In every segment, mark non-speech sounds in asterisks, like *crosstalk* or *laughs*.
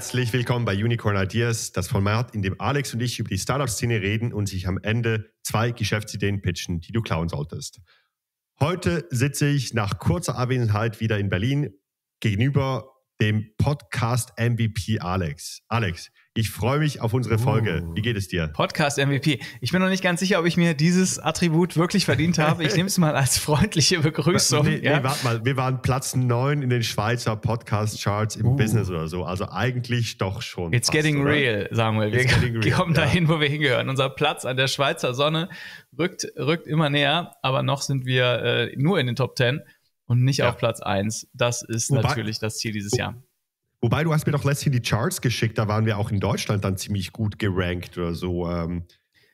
Herzlich willkommen bei Unicorn Ideas, das Format, in dem Alex und ich über die Startup-Szene reden und sich am Ende zwei Geschäftsideen pitchen, die du klauen solltest. Heute sitze ich nach kurzer Abwesenheit wieder in Berlin gegenüber dem Podcast MVP Alex. Alex, ich freue mich auf unsere Folge. Oh. Wie geht es dir? Podcast MVP. Ich bin noch nicht ganz sicher, ob ich mir dieses Attribut wirklich verdient habe. Ich nehme es mal als freundliche Begrüßung. Nee, nee ja. warte mal. Wir waren Platz 9 in den Schweizer Podcast-Charts im uh. Business oder so. Also eigentlich doch schon. It's fast, getting oder? real, sagen wir. wir kommen dahin, ja. wo wir hingehören. Unser Platz an der Schweizer Sonne rückt, rückt immer näher, aber noch sind wir äh, nur in den Top 10 und nicht ja. auf Platz 1. Das ist Wobei, natürlich das Ziel dieses Jahr Wobei, du hast mir doch letztlich die Charts geschickt, da waren wir auch in Deutschland dann ziemlich gut gerankt oder so ähm,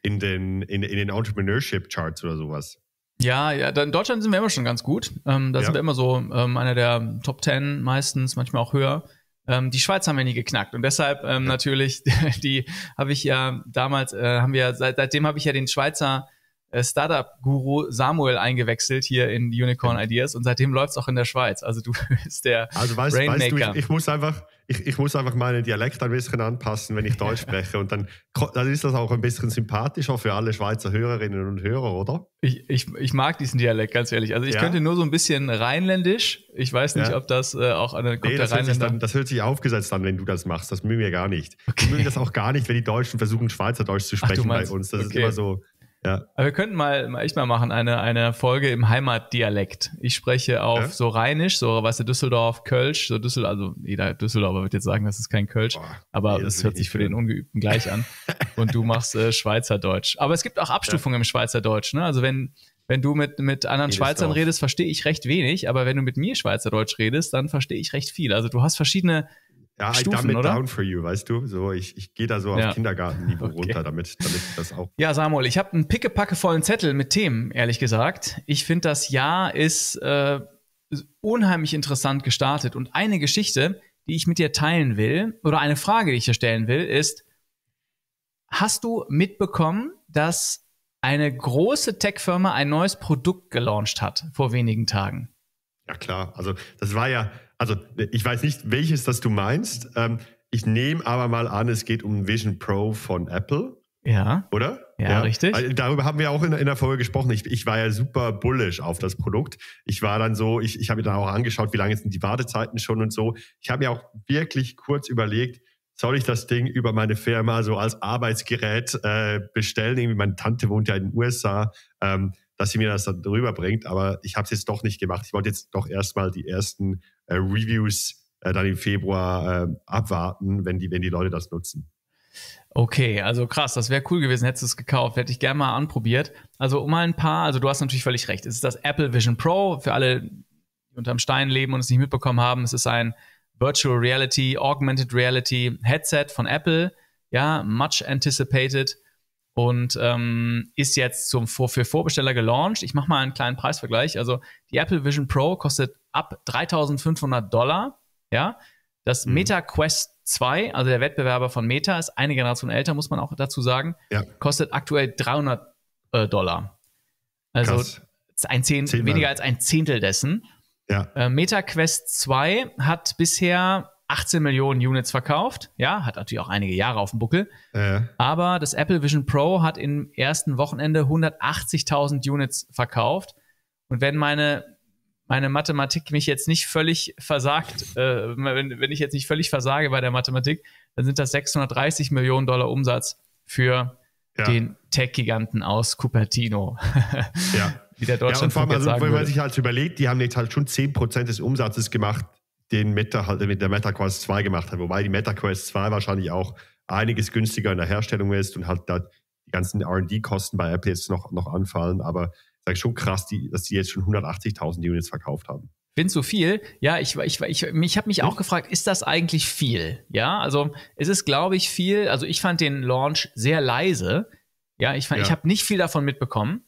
in, den, in, in den Entrepreneurship-Charts oder sowas. Ja, ja, in Deutschland sind wir immer schon ganz gut. Ähm, da ja. sind wir immer so ähm, einer der Top Ten meistens, manchmal auch höher. Ähm, die Schweiz haben wir nie geknackt und deshalb ähm, ja. natürlich, *laughs* die habe ich ja damals, äh, haben wir, seit, seitdem habe ich ja den Schweizer äh, Startup-Guru Samuel eingewechselt hier in Unicorn Ideas und seitdem läuft es auch in der Schweiz. Also du *laughs* bist der also weißt, Rainmaker. Weißt du, ich, ich, muss einfach, ich, ich muss einfach meinen Dialekt ein bisschen anpassen, wenn ich Deutsch *laughs* spreche und dann, dann ist das auch ein bisschen sympathischer für alle Schweizer Hörerinnen und Hörer, oder? Ich, ich, ich mag diesen Dialekt, ganz ehrlich. Also ich ja. könnte nur so ein bisschen rheinländisch. Ich weiß nicht, ja. ob das äh, auch an den nee, das, hört dann, das hört sich aufgesetzt an, wenn du das machst. Das mögen wir gar nicht. Okay. Wir mögen das auch gar nicht, wenn die Deutschen versuchen, Schweizerdeutsch zu sprechen Ach, bei uns. Das okay. ist immer so ja. Aber wir könnten mal, mal, echt mal machen, eine, eine Folge im Heimatdialekt. Ich spreche auf ja. so Rheinisch, so, weißt du, Düsseldorf, Kölsch, so Düsseldorf, also jeder Düsseldorfer wird jetzt sagen, das ist kein Kölsch, Boah, aber es hört sich für den Ungeübten gleich an. *laughs* Und du machst äh, Schweizerdeutsch. Aber es gibt auch Abstufungen ja. im Schweizerdeutsch, ne? Also wenn, wenn du mit, mit anderen Jedes Schweizern Dorf. redest, verstehe ich recht wenig, aber wenn du mit mir Schweizerdeutsch redest, dann verstehe ich recht viel. Also du hast verschiedene ja, halt Stufen, damit oder? down for you, weißt du? So, ich, ich gehe da so ja. auf Kindergartenniveau *laughs* okay. runter, damit, damit das auch. Ja, Samuel, ich habe einen pickepackevollen Zettel mit Themen, ehrlich gesagt. Ich finde, das Jahr ist äh, unheimlich interessant gestartet. Und eine Geschichte, die ich mit dir teilen will, oder eine Frage, die ich dir stellen will, ist: Hast du mitbekommen, dass eine große Tech-Firma ein neues Produkt gelauncht hat vor wenigen Tagen? Ja, klar. Also, das war ja also ich weiß nicht, welches das du meinst. Ähm, ich nehme aber mal an, es geht um Vision Pro von Apple. Ja. Oder? Ja, ja. richtig. Also darüber haben wir auch in, in der Folge gesprochen. Ich, ich, war ja super bullish auf das Produkt. Ich war dann so, ich, ich habe mir dann auch angeschaut, wie lange sind die Wartezeiten schon und so. Ich habe mir auch wirklich kurz überlegt, soll ich das Ding über meine Firma so als Arbeitsgerät äh, bestellen? Irgendwie meine Tante wohnt ja in den USA, ähm, dass sie mir das dann drüber bringt. Aber ich habe es jetzt doch nicht gemacht. Ich wollte jetzt doch erstmal die ersten äh, Reviews äh, dann im Februar äh, abwarten, wenn die, wenn die Leute das nutzen. Okay, also krass, das wäre cool gewesen, hättest du es gekauft, hätte ich gerne mal anprobiert. Also um mal ein paar, also du hast natürlich völlig recht, es ist das Apple Vision Pro für alle, die unterm Stein leben und es nicht mitbekommen haben, es ist ein Virtual Reality, Augmented Reality Headset von Apple, ja, much anticipated und ähm, ist jetzt zum, für Vorbesteller gelauncht. Ich mache mal einen kleinen Preisvergleich. Also die Apple Vision Pro kostet ab 3500 Dollar, ja, das mhm. Meta Quest 2, also der Wettbewerber von Meta, ist eine Generation älter, muss man auch dazu sagen, ja. kostet aktuell 300 äh, Dollar. Also ein Zehn, Zehnmal. weniger als ein Zehntel dessen. Ja. Äh, Meta Quest 2 hat bisher 18 Millionen Units verkauft. Ja, hat natürlich auch einige Jahre auf dem Buckel. Äh. Aber das Apple Vision Pro hat im ersten Wochenende 180.000 Units verkauft. Und wenn meine meine Mathematik mich jetzt nicht völlig versagt, äh, wenn, wenn ich jetzt nicht völlig versage bei der Mathematik, dann sind das 630 Millionen Dollar Umsatz für ja. den Tech-Giganten aus Cupertino. ja. *laughs* Wie der Deutschland ja, und vor allem, also, wenn man würde. sich halt überlegt, die haben jetzt halt schon 10% des Umsatzes gemacht, den Meta halt mit der Meta Quest 2 gemacht hat, wobei die Meta Quest 2 wahrscheinlich auch einiges günstiger in der Herstellung ist und halt da die ganzen RD-Kosten bei Apple jetzt noch, noch anfallen, aber sage schon krass, die, dass die jetzt schon 180.000 Units verkauft haben. Bin zu viel. Ja, ich, ich, ich, ich habe mich auch gefragt, ist das eigentlich viel? Ja, also es ist, glaube ich, viel. Also ich fand den Launch sehr leise. Ja, ich, ja. ich habe nicht viel davon mitbekommen.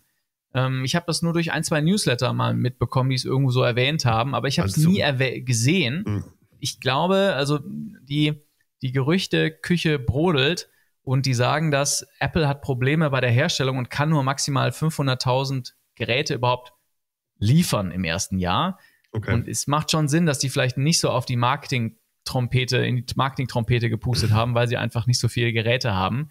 Ähm, ich habe das nur durch ein, zwei Newsletter mal mitbekommen, die es irgendwo so erwähnt haben, aber ich habe es also, nie gesehen. Mh. Hm. Ich glaube, also die, die Küche brodelt und die sagen, dass Apple hat Probleme bei der Herstellung und kann nur maximal 500.000 Geräte überhaupt liefern im ersten Jahr. Okay. Und es macht schon Sinn, dass die vielleicht nicht so auf die Marketing-Trompete, in die Marketing-Trompete gepustet *laughs* haben, weil sie einfach nicht so viele Geräte haben.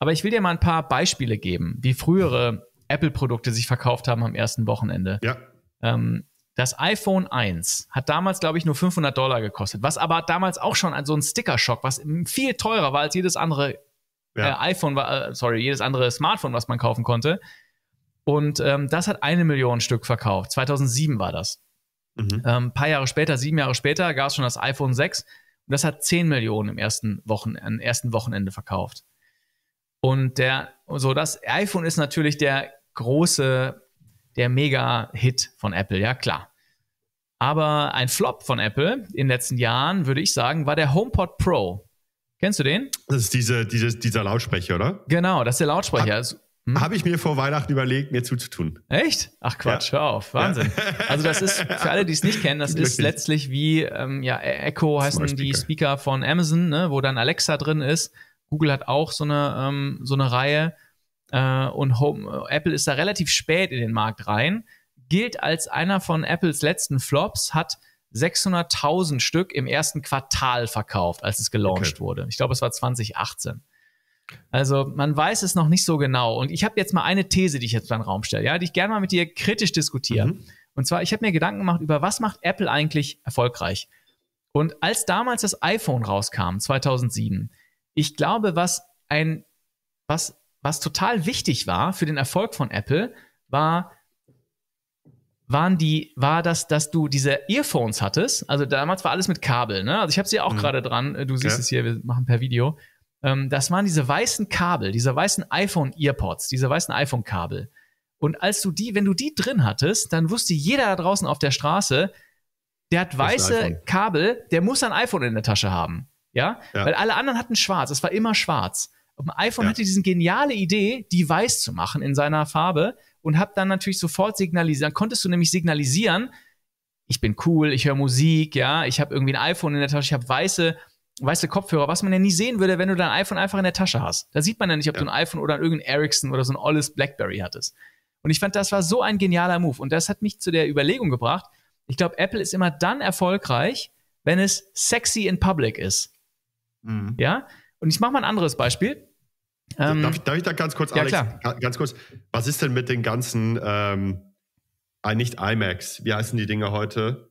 Aber ich will dir mal ein paar Beispiele geben, wie frühere Apple-Produkte sich verkauft haben am ersten Wochenende. Ja. Ähm, das iPhone 1 hat damals, glaube ich, nur 500 Dollar gekostet, was aber damals auch schon so ein Sticker-Schock, was viel teurer war als jedes andere ja. äh, iPhone, äh, sorry, jedes andere Smartphone, was man kaufen konnte. Und ähm, das hat eine Million Stück verkauft. 2007 war das. Mhm. Ähm, paar Jahre später, sieben Jahre später, gab es schon das iPhone 6. Und das hat 10 Millionen im ersten, Wochen, im ersten Wochenende verkauft. Und der, so das iPhone ist natürlich der große, der Mega-Hit von Apple, ja klar. Aber ein Flop von Apple in den letzten Jahren, würde ich sagen, war der HomePod Pro. Kennst du den? Das ist diese, diese dieser Lautsprecher, oder? Genau, das ist der Lautsprecher. Hat, also hm? Habe ich mir vor Weihnachten überlegt, mir zuzutun. Echt? Ach Quatsch, ja. hör auf. Wahnsinn. Ja. Also das ist, für alle, die es nicht kennen, das ist letztlich wie, ähm, ja, e- Echo heißen Speaker. die Speaker von Amazon, ne, wo dann Alexa drin ist. Google hat auch so eine, ähm, so eine Reihe. Äh, und Home, äh, Apple ist da relativ spät in den Markt rein. Gilt als einer von Apples letzten Flops, hat 600.000 Stück im ersten Quartal verkauft, als es gelauncht okay. wurde. Ich glaube, es war 2018. Also man weiß es noch nicht so genau. Und ich habe jetzt mal eine These, die ich jetzt in den Raum stelle, ja, die ich gerne mal mit dir kritisch diskutiere. Mhm. Und zwar, ich habe mir Gedanken gemacht über, was macht Apple eigentlich erfolgreich? Und als damals das iPhone rauskam, 2007, ich glaube, was ein, was, was total wichtig war für den Erfolg von Apple, war, waren die, war das, dass du diese Earphones hattest. Also damals war alles mit Kabel, ne? Also ich habe sie auch mhm. gerade dran. Du siehst ja. es hier, wir machen per Video. Ähm, das waren diese weißen Kabel, diese weißen iPhone-Earpods, diese weißen iPhone-Kabel. Und als du die, wenn du die drin hattest, dann wusste jeder da draußen auf der Straße, der hat weiße Kabel, der muss ein iPhone in der Tasche haben. Ja? ja? Weil alle anderen hatten schwarz, es war immer schwarz. Und iPhone ja. hatte diese geniale Idee, die weiß zu machen in seiner Farbe und hab dann natürlich sofort signalisiert, dann konntest du nämlich signalisieren, ich bin cool, ich höre Musik, ja, ich habe irgendwie ein iPhone in der Tasche, ich habe weiße weiße Kopfhörer, was man ja nie sehen würde, wenn du dein iPhone einfach in der Tasche hast. Da sieht man ja nicht, ob ja. du ein iPhone oder irgendein Ericsson oder so ein olles Blackberry hattest. Und ich fand, das war so ein genialer Move. Und das hat mich zu der Überlegung gebracht. Ich glaube, Apple ist immer dann erfolgreich, wenn es sexy in public ist. Mhm. Ja? Und ich mache mal ein anderes Beispiel. Ähm, darf, ich, darf, ich, da ganz kurz, ja, Alex, klar. ganz kurz, was ist denn mit den ganzen, ähm, äh, nicht iMacs, wie heißen die Dinge heute?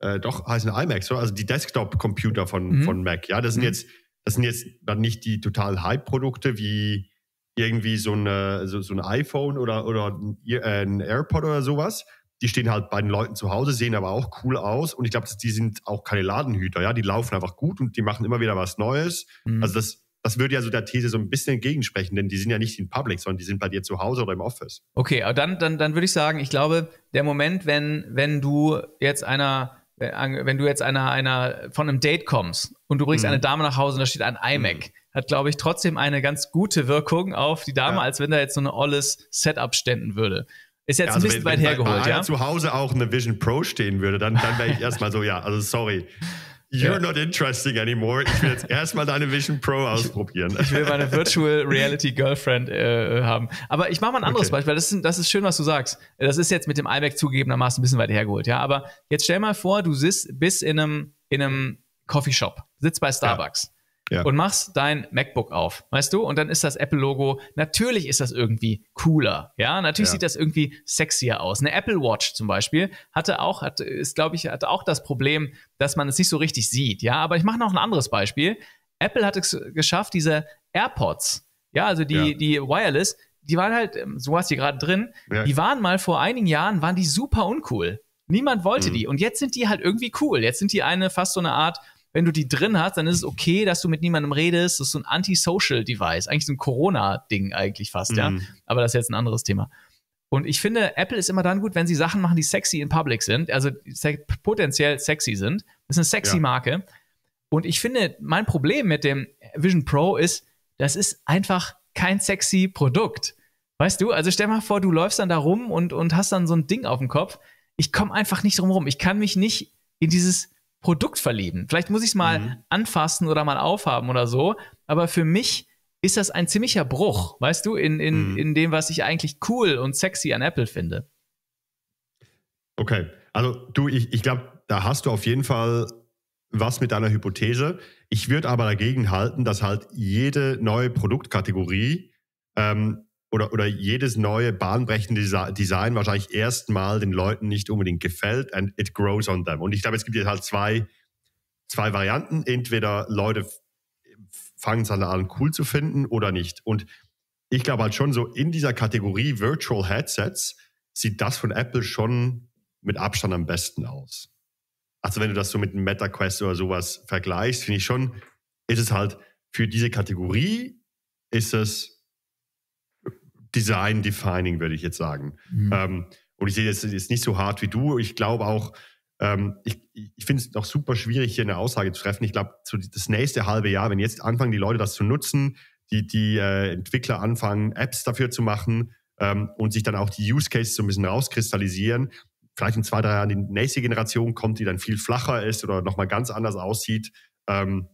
äh, doch heißen iMacs, also die Desktop-Computer von, mhm. von Mac. Ja, das sind mhm. jetzt, das sind jetzt dann nicht die total Hype-Produkte wie irgendwie so, eine, so, so, ein iPhone oder, oder ein äh, AirPod oder sowas. Die stehen halt bei den Leuten zu Hause, sehen aber auch cool aus. Und ich glaube, die sind auch keine Ladenhüter, ja. Die laufen einfach gut und die machen immer wieder was Neues. Mhm. Also das, das würde ja so der These so ein bisschen entgegensprechen, denn die sind ja nicht in Public, sondern die sind bei dir zu Hause oder im Office. Okay, aber dann, dann, dann würde ich sagen, ich glaube, der Moment, wenn, wenn du jetzt einer wenn du jetzt einer, einer von einem Date kommst und du bringst mhm. eine Dame nach Hause und da steht ein iMac, mhm. hat, glaube ich, trotzdem eine ganz gute Wirkung auf die Dame, ja. als wenn da jetzt so ein olles Setup ständen würde. Ist jetzt ja, also ein bisschen wenn, weit wenn hergeholt, bei, bei ja. zu Hause auch eine Vision Pro stehen würde, dann, dann wäre ich erstmal so, ja, also sorry. You're ja. not interesting anymore. Ich will jetzt *laughs* erstmal deine Vision Pro ausprobieren. Ich, ich will meine Virtual *laughs* Reality Girlfriend äh, äh, haben. Aber ich mache mal ein anderes okay. Beispiel. Das ist, das ist schön, was du sagst. Das ist jetzt mit dem iMac zugegebenermaßen ein bisschen weit hergeholt. Ja, aber jetzt stell mal vor, du sitzt, bist in einem, in einem Coffeeshop, sitzt bei Starbucks. Ja ja. und machst dein MacBook auf, weißt du? Und dann ist das Apple-Logo, natürlich ist das irgendwie cooler, ja? Natürlich ja. sieht das irgendwie sexier aus. Eine Apple Watch zum Beispiel hatte auch, hat, ist glaube ich, hatte auch das Problem, dass man es nicht so richtig sieht, ja? Aber ich mache noch ein anderes Beispiel. Apple hat es geschafft, diese AirPods, ja, also die, ja. die Wireless, die waren halt, ähm, so hast du gerade drin, ja. die waren mal vor einigen Jahren, waren die super uncool. Niemand wollte mhm. die. Und jetzt sind die halt irgendwie cool. Jetzt sind die eine fast so eine Art wenn du die drin hast, dann ist es okay, dass du mit niemandem redest. Das ist so ein Anti-Social-Device, eigentlich so ein Corona-Ding eigentlich fast, mhm. ja. Aber das ist jetzt ein anderes Thema. Und ich finde, Apple ist immer dann gut, wenn sie Sachen machen, die sexy in public sind, also se potenziell sexy sind. Das ist eine sexy ja. Marke. Und ich finde, mein Problem mit dem Vision Pro ist, das ist einfach kein sexy Produkt. Weißt du, also stell mal vor, du läufst dann da rum und, und hast dann so ein Ding auf dem Kopf. Ich komme einfach nicht drum rum. Ich kann mich nicht in dieses Produkt verlieben. Vielleicht muss ich es mal mhm. anfassen oder mal aufhaben oder so. Aber für mich ist das ein ziemlicher Bruch, weißt du, in, in, mhm. in dem, was ich eigentlich cool und sexy an Apple finde. Okay. Also du, ich, ich glaube, da hast du auf jeden Fall was mit deiner Hypothese. Ich würde aber dagegen halten, dass halt jede neue Produktkategorie ähm, oder, oder jedes neue bahnbrechende Design wahrscheinlich erstmal den Leuten nicht unbedingt gefällt and it grows on them. Und ich glaube, es gibt jetzt halt zwei, zwei Varianten. Entweder Leute fangen es an, allen cool zu finden oder nicht. Und ich glaube halt schon so in dieser Kategorie Virtual Headsets sieht das von Apple schon mit Abstand am besten aus. Also wenn du das so mit einem MetaQuest oder sowas vergleichst, finde ich schon, ist es halt für diese Kategorie ist es Design-defining, würde ich jetzt sagen. Mhm. Ähm, und ich sehe das jetzt nicht so hart wie du. Ich glaube auch, ähm, ich, ich finde es noch super schwierig, hier eine Aussage zu treffen. Ich glaube, so das nächste halbe Jahr, wenn jetzt anfangen, die Leute das zu nutzen, die, die äh, Entwickler anfangen, Apps dafür zu machen ähm, und sich dann auch die Use Cases so ein bisschen rauskristallisieren, vielleicht in zwei, drei Jahren die nächste Generation kommt, die dann viel flacher ist oder nochmal ganz anders aussieht, ähm,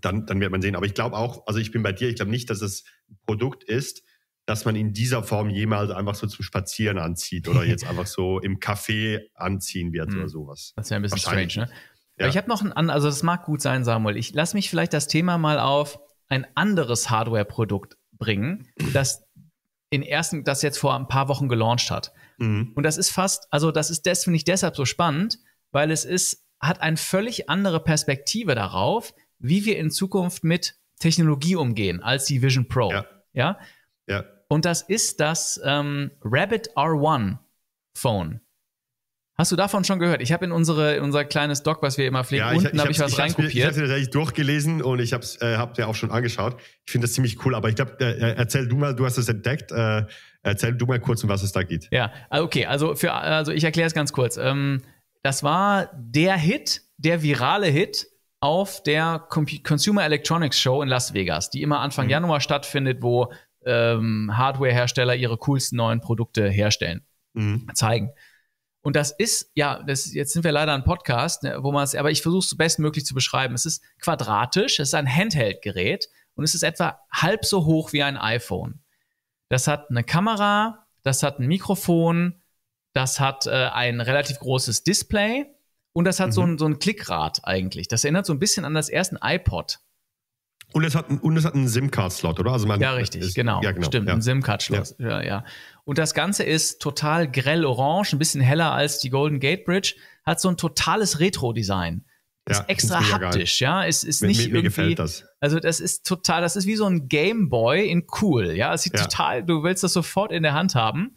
dann, dann wird man sehen. Aber ich glaube auch, also ich bin bei dir, ich glaube nicht, dass es ein Produkt ist, dass man in dieser Form jemals einfach so zum Spazieren anzieht oder jetzt einfach so im Café anziehen wird oder hm. sowas. Das wäre ein bisschen strange, ne? Ja. Ich habe noch ein, also das mag gut sein, Samuel. Ich lasse mich vielleicht das Thema mal auf ein anderes Hardware-Produkt bringen, das in ersten, das jetzt vor ein paar Wochen gelauncht hat. Mhm. Und das ist fast, also das ist das finde ich deshalb so spannend, weil es ist, hat eine völlig andere Perspektive darauf, wie wir in Zukunft mit Technologie umgehen als die Vision Pro. Ja. ja? Und das ist das ähm, Rabbit R1 Phone. Hast du davon schon gehört? Ich habe in unsere, unser kleines Doc, was wir immer pflegen, ja, unten habe ich was ich reinkopiert. ich habe es tatsächlich durchgelesen und ich habe es äh, hab ja auch schon angeschaut. Ich finde das ziemlich cool, aber ich glaube, äh, äh, erzähl du mal, du hast es entdeckt. Äh, erzähl du mal kurz, um was es da geht. Ja, ah, okay, also, für, also ich erkläre es ganz kurz. Ähm, das war der Hit, der virale Hit auf der Com Consumer Electronics Show in Las Vegas, die immer Anfang mhm. Januar stattfindet, wo ähm, Hardware-Hersteller ihre coolsten neuen Produkte herstellen, mhm. zeigen. Und das ist, ja, das, jetzt sind wir leider ein Podcast, ne, wo man es, aber ich versuche es bestmöglich zu beschreiben. Es ist quadratisch, es ist ein Handheld-Gerät und es ist etwa halb so hoch wie ein iPhone. Das hat eine Kamera, das hat ein Mikrofon, das hat äh, ein relativ großes Display und das hat mhm. so, ein, so ein Klickrad eigentlich. Das erinnert so ein bisschen an das erste iPod. Und es hat, und es hat einen SIM-Card-Slot, oder? Also man, ja, richtig, ist, genau. Ja, genau. Stimmt, ja. ein SIM-Card-Slot. Ja. ja. Ja, Und das Ganze ist total grell orange, ein bisschen heller als die Golden Gate Bridge. Hat so ein totales Retro-Design. Ist extra haptisch, geil. ja. Ist, ist nicht mir, mir irgendwie, gefällt das. Also das ist total, das ist wie so ein Gameboy in cool, ja. Es sieht total, du willst das sofort in der Hand haben.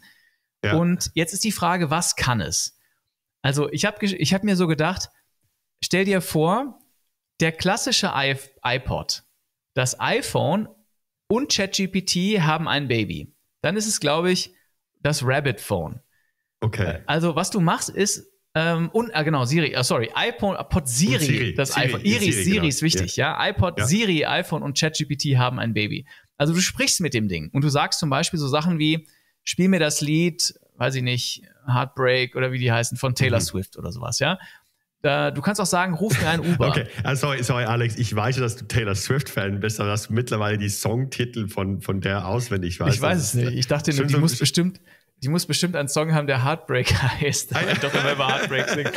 Und jetzt ist die Frage, was kann es? Also ich habe ich hab mir so gedacht, stell dir vor, der klassische iPod, das iPhone und ChatGPT haben ein Baby. Dann ist es, glaube ich, das Rabbit Phone. Okay. Also, was du machst, ist, ähm, und, ah, genau, Siri, ah, sorry, iPhone, iPod äh, Siri, Siri das Siri, iPhone. Iris, Siri, Siri genau. ist wichtig, yeah. ja. iPod, ja. Siri, iPhone und ChatGPT haben ein Baby. Also, du sprichst mit dem Ding und du sagst zum Beispiel so Sachen wie, spiel mir das Lied, weiß ich nicht, Heartbreak oder wie die heißen, von Taylor mhm. Swift oder sowas, ja du kannst auch sagen, ruf mir ein *laughs* Uber. okay, ah, sorry, sorry, Alex, ich weiß, dass du Taylor Swift-Fan bist, aber dass du mittlerweile die Songtitel von, von der auswendig weißt. Ich weiß es nicht. Ich dachte äh, nur, die muss bestimmt. Die muss bestimmt einen Song haben, der Heartbreak *laughs* heißt. Ah, ich doch immer Heartbreak singt.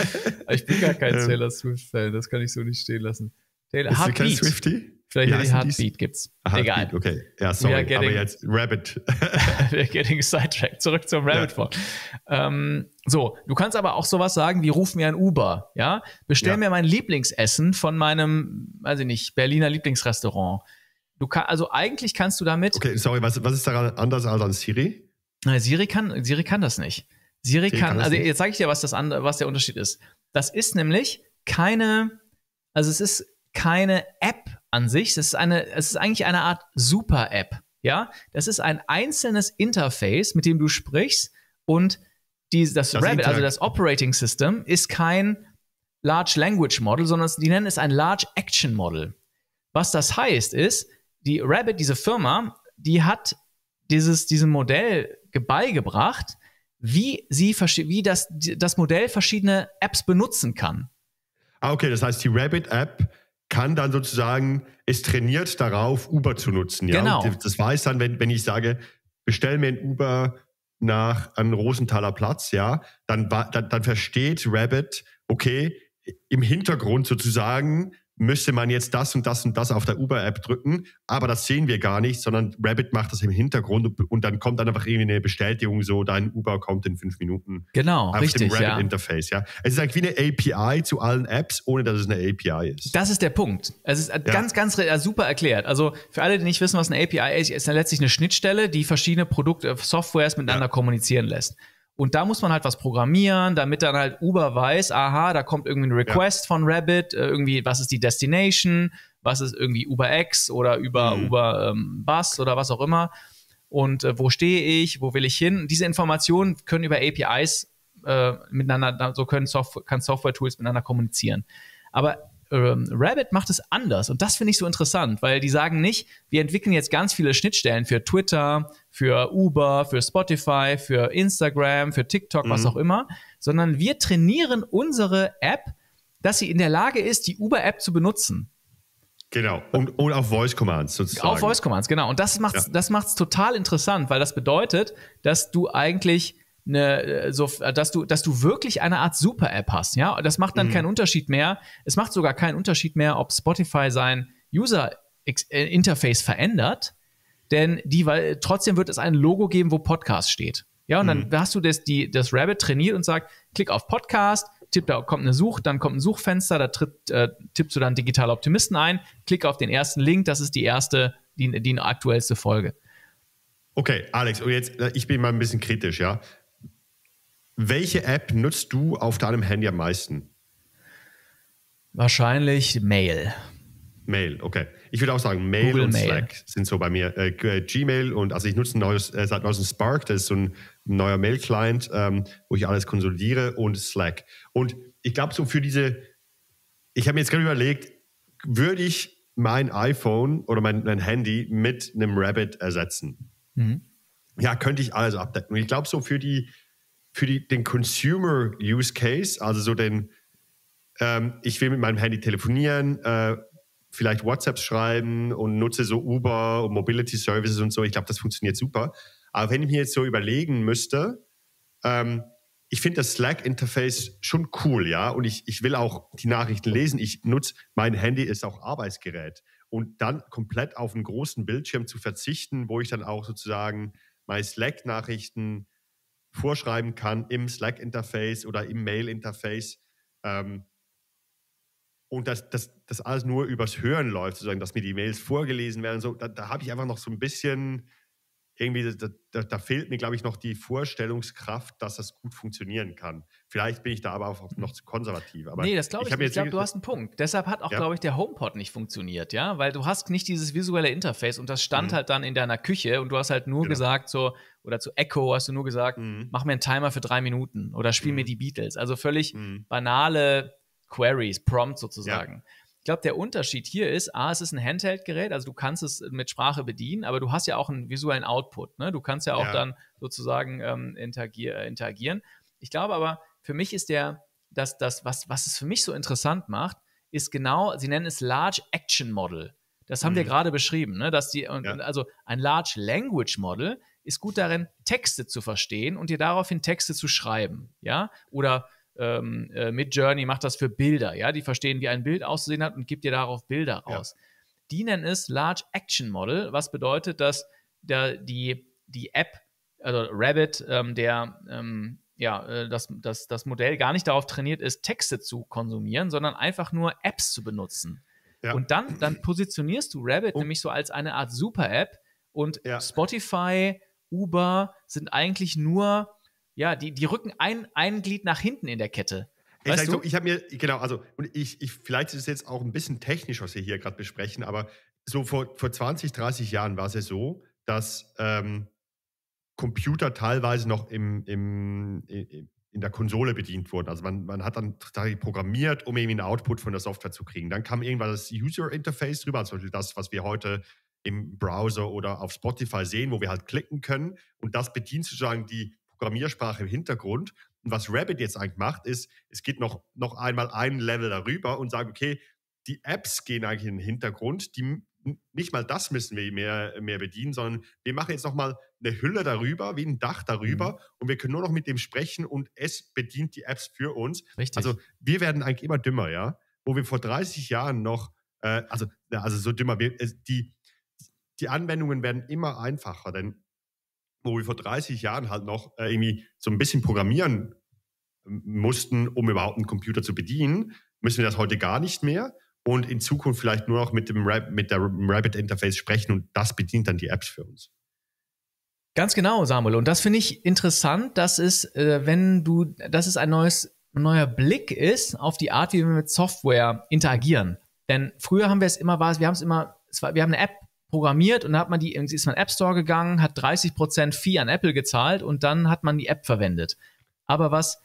Ich bin gar kein *laughs* ähm. Taylor Swift-Fan, das kann ich so nicht stehen lassen. Taylor Heartbeat. Ist kein Swifty? Vielleicht ja, Heartbeat gibt's. Heartbeat, Egal. Okay. Ja, sorry. Getting, aber jetzt Rabbit. *laughs* we're getting sidetracked. Zurück zum Rabbit Fork. Ja. Ähm, so, du kannst aber auch sowas sagen wie ruf mir ein Uber, ja? Bestell ja. mir mein Lieblingsessen von meinem, weiß ich nicht, Berliner Lieblingsrestaurant. Du kann, also eigentlich kannst du damit. Okay, sorry, was, was ist daran anders als an Siri? Na, Siri kann, Siri kann das nicht. Siri, Siri kann, kann also nicht. jetzt zeige ich dir, was das andere, was der Unterschied ist. Das ist nämlich keine, also es ist keine App an sich. Es ist, eine, es ist eigentlich eine Art Super-App. Ja, das ist ein einzelnes Interface, mit dem du sprichst und die, das, das Rabbit, also das Operating System, ist kein Large Language Model, sondern die nennen es ein Large Action Model. Was das heißt, ist, die Rabbit, diese Firma, die hat dieses, diesem Modell beigebracht, wie, sie, wie das, das Modell verschiedene Apps benutzen kann. Ah, okay, das heißt, die Rabbit-App kann dann sozusagen, es trainiert darauf, Uber zu nutzen. Ja? Genau. Und das weiß dann, wenn, wenn ich sage, bestell mir ein Uber nach an Rosenthaler Platz, ja, dann, dann, dann versteht Rabbit, okay, im Hintergrund sozusagen müsste man jetzt das und das und das auf der Uber-App drücken, aber das sehen wir gar nicht, sondern Rabbit macht das im Hintergrund und, dann kommt dann einfach irgendwie eine Bestätigung, so dein Uber kommt in fünf Minuten. Genau, auf richtig, dem Rabbit-Interface, ja. ja. Es ist eigentlich wie eine API zu allen Apps, ohne dass es eine API ist. Das ist der Punkt. Es ist äh, ja. ganz, ganz äh, super erklärt. Also für alle, die nicht wissen, was eine API ist, ist letztlich eine Schnittstelle, die verschiedene Produkte, äh, Softwares miteinander ja. kommunizieren lässt. Und da muss man halt was programmieren, damit dann halt Uber weiß, aha, da kommt irgendwie ein Request ja. von Rabbit, äh, irgendwie, was ist die Destination, was ist irgendwie UberX oder über mhm. Uber ähm, Bus oder was auch immer. Und äh, wo stehe ich, wo will ich hin? Diese Informationen können über APIs äh, miteinander, so können Software, kann Software-Tools miteinander kommunizieren. Aber ähm, Rabbit macht es anders und das finde ich so interessant, weil die sagen nicht, wir entwickeln jetzt ganz viele Schnittstellen für Twitter, für Uber, für Spotify, für Instagram, für TikTok, mhm. was auch immer, sondern wir trainieren unsere App, dass sie in der Lage ist, die Uber-App zu benutzen. Genau, und, und auf Voice Commands sozusagen. Auf Voice Commands, genau. Und das macht es ja. total interessant, weil das bedeutet, dass du eigentlich eine, äh, so, äh, dass du, dass du wirklich eine Art Super-App hast, ja. Das macht dann mhm. keinen Unterschied mehr. Es macht sogar keinen Unterschied mehr, ob Spotify sein User-Interface äh, verändert, denn die, weil trotzdem wird es ein Logo geben, wo Podcast steht. Ja, und dann mhm. hast du das, die, das Rabbit trainiert und sagt, klick auf Podcast, tipp, da kommt eine Such, dann kommt ein Suchfenster, da tritt, äh, tippst du dann Digital Optimisten ein, klick auf den ersten Link, das ist die erste, die, die aktuellste Folge. Okay, Alex, und jetzt, ich bin mal ein bisschen kritisch, ja. Welche App nutzt du auf deinem Handy am meisten? Wahrscheinlich Mail. Mail, okay. Ich würde auch sagen, Mail Google und Mail. Slack sind so bei mir. Äh, äh Gmail und also ich nutze neues, äh, seit neuestem Spark, das ist so ein neuer Mail-Client, ähm, wo ich alles konsolidiere und Slack. Und ich glaube, so für diese, ich habe mir jetzt gerade überlegt, würde ich mein iPhone oder mein, mein Handy mit einem Rabbit ersetzen? Mhm. Ja, könnte ich alles abdecken. Und ich glaube, so für die für die, den Consumer Use Case, also so den, ähm, ich will mit meinem Handy telefonieren, äh, vielleicht WhatsApps schreiben und nutze so Uber und Mobility Services und so. Ich glaube, das funktioniert super. Aber wenn ich mir jetzt so überlegen müsste, ähm, ich finde das Slack-Interface schon cool, ja. Und ich, ich will auch die Nachrichten lesen. Ich nutze, mein Handy ist auch Arbeitsgerät. Und dann komplett auf einen großen Bildschirm zu verzichten, wo ich dann auch sozusagen meine Slack-Nachrichten vorschreiben kann im Slack-Interface oder im Mail-Interface. Ähm, und dass das alles nur übers Hören läuft, sozusagen, dass mir die Mails vorgelesen werden. So, da, da habe ich einfach noch so ein bisschen irgendwie, da, da, da fehlt mir, glaube ich, noch die Vorstellungskraft, dass das gut funktionieren kann. Vielleicht bin ich da aber auch noch zu konservativ. Aber nee, das glaube ich, ich Ich glaube, du hast einen Punkt. Deshalb hat auch, ja? glaube ich, der HomePod nicht funktioniert, ja, weil du hast nicht dieses visuelle Interface und das stand mhm. halt dann in deiner Küche und du hast halt nur genau. gesagt, so, oder zu Echo hast du nur gesagt, mhm. mach mir einen Timer für drei Minuten oder spiel mhm. mir die Beatles. Also völlig mhm. banale Queries, Prompts sozusagen. Ja glaube, der Unterschied hier ist, A, es ist ein Handheld-Gerät, also du kannst es mit Sprache bedienen, aber du hast ja auch einen visuellen Output. Ne? Du kannst ja auch ja. dann sozusagen ähm, interagier äh, interagieren. Ich glaube aber, für mich ist der, das, das was, was es für mich so interessant macht, ist genau, sie nennen es Large Action Model. Das haben mhm. wir gerade beschrieben, ne? dass die, ja. also ein Large Language Model ist gut darin, Texte zu verstehen und dir daraufhin Texte zu schreiben, ja, oder ähm, äh, mit Journey macht das für Bilder, ja, die verstehen, wie ein Bild auszusehen hat und gibt dir darauf Bilder raus. Ja. Die nennen es Large Action Model, was bedeutet, dass der, die, die App, also Rabbit, ähm, der ähm, ja, äh, das, das, das Modell gar nicht darauf trainiert ist, Texte zu konsumieren, sondern einfach nur Apps zu benutzen. Ja. Und dann, dann positionierst du Rabbit oh. nämlich so als eine Art Super-App und ja. Spotify, Uber sind eigentlich nur ja, die, die rücken ein, ein Glied nach hinten in der Kette. Weißt ich, so, ich habe mir, genau, also, und ich, ich, vielleicht ist es jetzt auch ein bisschen technisch, was wir hier gerade besprechen, aber so vor, vor 20, 30 Jahren war es ja so, dass ähm, Computer teilweise noch im, im, in der Konsole bedient wurden. Also man, man hat dann programmiert, um irgendwie einen Output von der Software zu kriegen. Dann kam irgendwann das User Interface drüber, also zum Beispiel das, was wir heute im Browser oder auf Spotify sehen, wo wir halt klicken können. Und das bedient sozusagen die Programmiersprache im Hintergrund. Und was Rabbit jetzt eigentlich macht, ist, es geht noch, noch einmal einen Level darüber und sagt, okay, die Apps gehen eigentlich in den Hintergrund, die nicht mal das müssen wir mehr, mehr bedienen, sondern wir machen jetzt nochmal eine Hülle darüber, wie ein Dach darüber mhm. und wir können nur noch mit dem sprechen und es bedient die Apps für uns. Richtig. Also wir werden eigentlich immer dümmer, ja. Wo wir vor 30 Jahren noch, äh, also, also so dümmer, wir, die, die Anwendungen werden immer einfacher, denn wo wir vor 30 Jahren halt noch äh, irgendwie so ein bisschen programmieren ähm, mussten, um überhaupt einen Computer zu bedienen, müssen wir das heute gar nicht mehr und in Zukunft vielleicht nur noch mit dem Rab mit der Rabbit Interface sprechen und das bedient dann die Apps für uns. Ganz genau, Samuel. Und das finde ich interessant, dass es, äh, wenn du, dass es ein neues, neuer Blick ist auf die Art, wie wir mit Software interagieren. Denn früher haben wir es immer, war wir haben es immer, war, wir haben eine App programmiert und dann hat man die, irgendwie ist man App Store gegangen, hat 30% Fee an Apple gezahlt und dann hat man die App verwendet. Aber was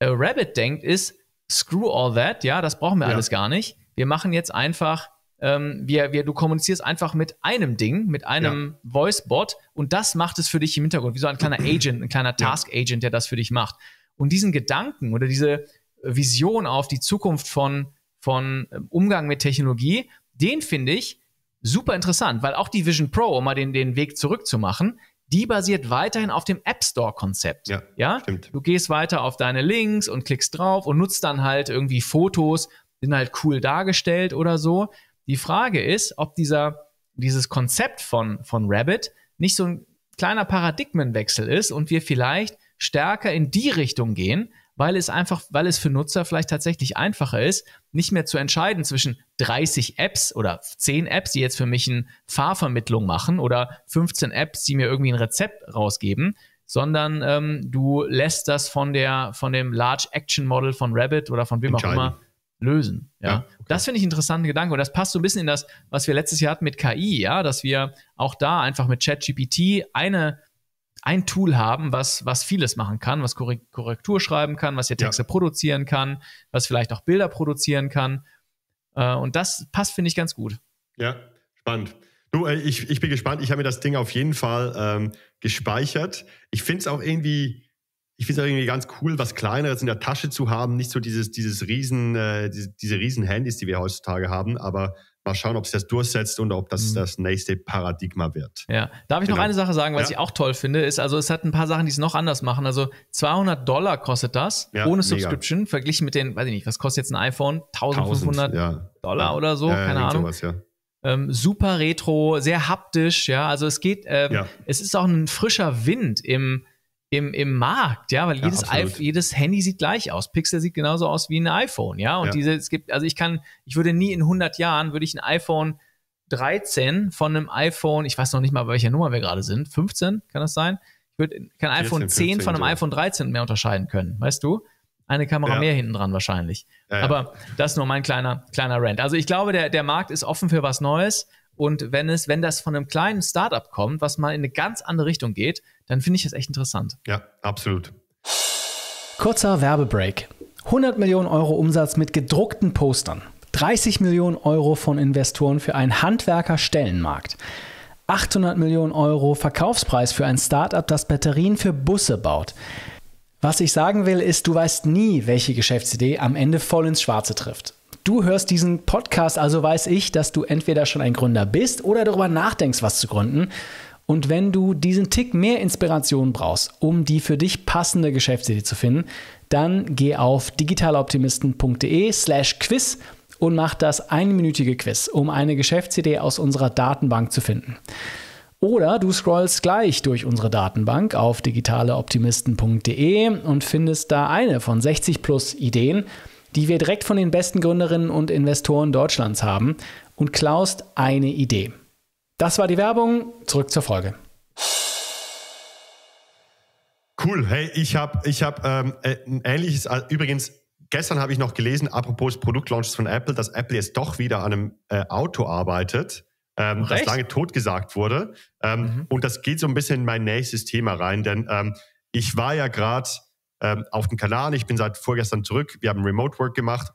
äh, Rabbit denkt, ist, screw all that, ja, das brauchen wir ja. alles gar nicht. Wir machen jetzt einfach, ähm, wir, wir, du kommunizierst einfach mit einem Ding, mit einem ja. Voice-Bot und das macht es für dich im Hintergrund, wie so ein kleiner *clears throat* Agent, ein kleiner Task-Agent, der das für dich macht. Und diesen Gedanken oder diese äh, Vision auf die Zukunft von, von ähm, Umgang mit Technologie, den finde ich, super interessant, weil auch die Vision Pro, um mal den, den Weg zurückzumachen, die basiert weiterhin auf dem App Store-Konzept. Ja, ja? Stimmt. Du gehst weiter auf deine Links und klickst drauf und nutzt dann halt irgendwie Fotos, sind halt cool dargestellt oder so. Die Frage ist, ob dieser, dieses Konzept von, von Rabbit nicht so ein kleiner Paradigmenwechsel ist und wir vielleicht stärker in die Richtung gehen, weil es einfach, weil es für Nutzer vielleicht tatsächlich einfacher ist, nicht mehr zu entscheiden zwischen 30 Apps oder 10 Apps, die jetzt für mich eine Fahrvermittlung machen oder 15 Apps, die mir irgendwie ein Rezept rausgeben, sondern ähm, du lässt das von der, von dem Large Action Model von Rabbit oder von wem auch immer lösen. Ja, ja okay. das finde ich einen interessanten Gedanke und das passt so ein bisschen in das, was wir letztes Jahr hatten mit KI, ja, dass wir auch da einfach mit ChatGPT eine ein Tool haben, was, was vieles machen kann, was Korrektur schreiben kann, was hier Texte ja. produzieren kann, was vielleicht auch Bilder produzieren kann. Äh, und das passt, finde ich, ganz gut. Ja, spannend. Du, äh, ich, ich bin gespannt. Ich habe mir das Ding auf jeden Fall ähm, gespeichert. Ich finde es auch irgendwie ich finde es irgendwie ganz cool, was Kleineres in der Tasche zu haben, nicht so dieses, dieses riesen, äh, diese, diese riesen Handys, die wir heutzutage haben, aber mal schauen, ob es das durchsetzt und ob das mhm. das nächste Paradigma wird. Ja, darf ich genau. noch eine Sache sagen, was ja. ich auch toll finde, ist, also es hat ein paar Sachen, die es noch anders machen. Also 200 Dollar kostet das ja, ohne Subscription mega. verglichen mit den, weiß ich nicht, was kostet jetzt ein iPhone? 1500 Tausend, ja. Dollar oder so, keine Ahnung. Sowas, ähm, super retro, sehr haptisch, ja. Also es geht, ähm, es ist auch ein frischer Wind im im, im Markt, ja, weil ja, jedes, jedes Handy sieht gleich aus. Pixel sieht genauso aus wie ein iPhone, ja. Und ja. diese, es gibt, also ich kann, ich würde nie in 100 Jahren, würde ich ein iPhone 13 von einem iPhone, ich weiß noch nicht mal, welcher Nummer wir gerade sind, 15, kann das sein? Ich würde kein iPhone 10 von einem so. iPhone 13 mehr unterscheiden können, weißt du? Eine Kamera ja. mehr hinten dran wahrscheinlich. Aber das ist nur mein kleiner, kleiner Rant. Also ich glaube, der, der Markt ist offen für was Neues. Und wenn es, wenn das von einem kleinen Startup kommt, was mal in eine ganz andere Richtung geht, dann finde ich das echt interessant. Ja, absolut. Kurzer Werbebreak. 100 Millionen Euro Umsatz mit gedruckten Postern. 30 Millionen Euro von Investoren für einen Handwerkerstellenmarkt. 800 Millionen Euro Verkaufspreis für ein Startup, das Batterien für Busse baut. Was ich sagen will, ist, du weißt nie, welche Geschäftsidee am Ende voll ins Schwarze trifft. Du hörst diesen Podcast, also weiß ich, dass du entweder schon ein Gründer bist oder darüber nachdenkst, was zu gründen. Und wenn du diesen Tick mehr Inspiration brauchst, um die für dich passende Geschäftsidee zu finden, dann geh auf digitaloptimisten.de/slash quiz und mach das einminütige Quiz, um eine Geschäftsidee aus unserer Datenbank zu finden. Oder du scrollst gleich durch unsere Datenbank auf digitaleoptimisten.de und findest da eine von 60 plus Ideen, die wir direkt von den besten Gründerinnen und Investoren Deutschlands haben und klaust eine Idee. Das war die Werbung. Zurück zur Folge. Cool. Hey, ich habe ich hab, ähm, äh, ein ähnliches, äh, übrigens, gestern habe ich noch gelesen, apropos Produktlaunches von Apple, dass Apple jetzt doch wieder an einem äh, Auto arbeitet, ähm, das lange totgesagt wurde. Ähm, mhm. Und das geht so ein bisschen in mein nächstes Thema rein, denn ähm, ich war ja gerade ähm, auf dem Kanal, ich bin seit vorgestern zurück, wir haben Remote Work gemacht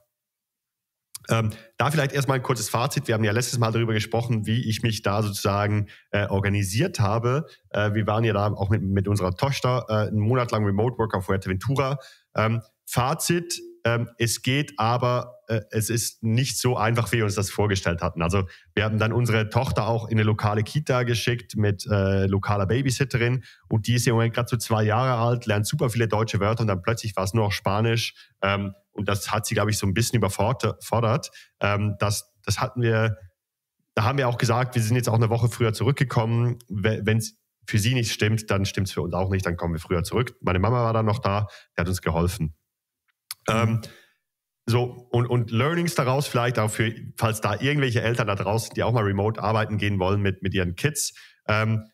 ähm, da vielleicht erstmal ein kurzes Fazit. Wir haben ja letztes Mal darüber gesprochen, wie ich mich da sozusagen äh, organisiert habe. Äh, wir waren ja da auch mit, mit unserer Tochter äh, einen Monat lang Remote Worker Fuerteventura. Ähm, Fazit, ähm, es geht aber, äh, es ist nicht so einfach, wie wir uns das vorgestellt hatten. Also wir haben dann unsere Tochter auch in eine lokale Kita geschickt mit äh, lokaler Babysitterin und die ist ja im Moment gerade so zwei Jahre alt, lernt super viele deutsche Wörter und dann plötzlich war es nur noch Spanisch. Ähm, und das hat sie, glaube ich, so ein bisschen überfordert. Ähm, das, das hatten wir, da haben wir auch gesagt, wir sind jetzt auch eine Woche früher zurückgekommen. Wenn es für sie nicht stimmt, dann stimmt es für uns auch nicht, dann kommen wir früher zurück. Meine Mama war dann noch da, die hat uns geholfen. Ähm, so, und, und Learnings daraus vielleicht auch für, falls da irgendwelche Eltern da draußen, die auch mal remote arbeiten gehen wollen mit, mit ihren Kids. Ähm,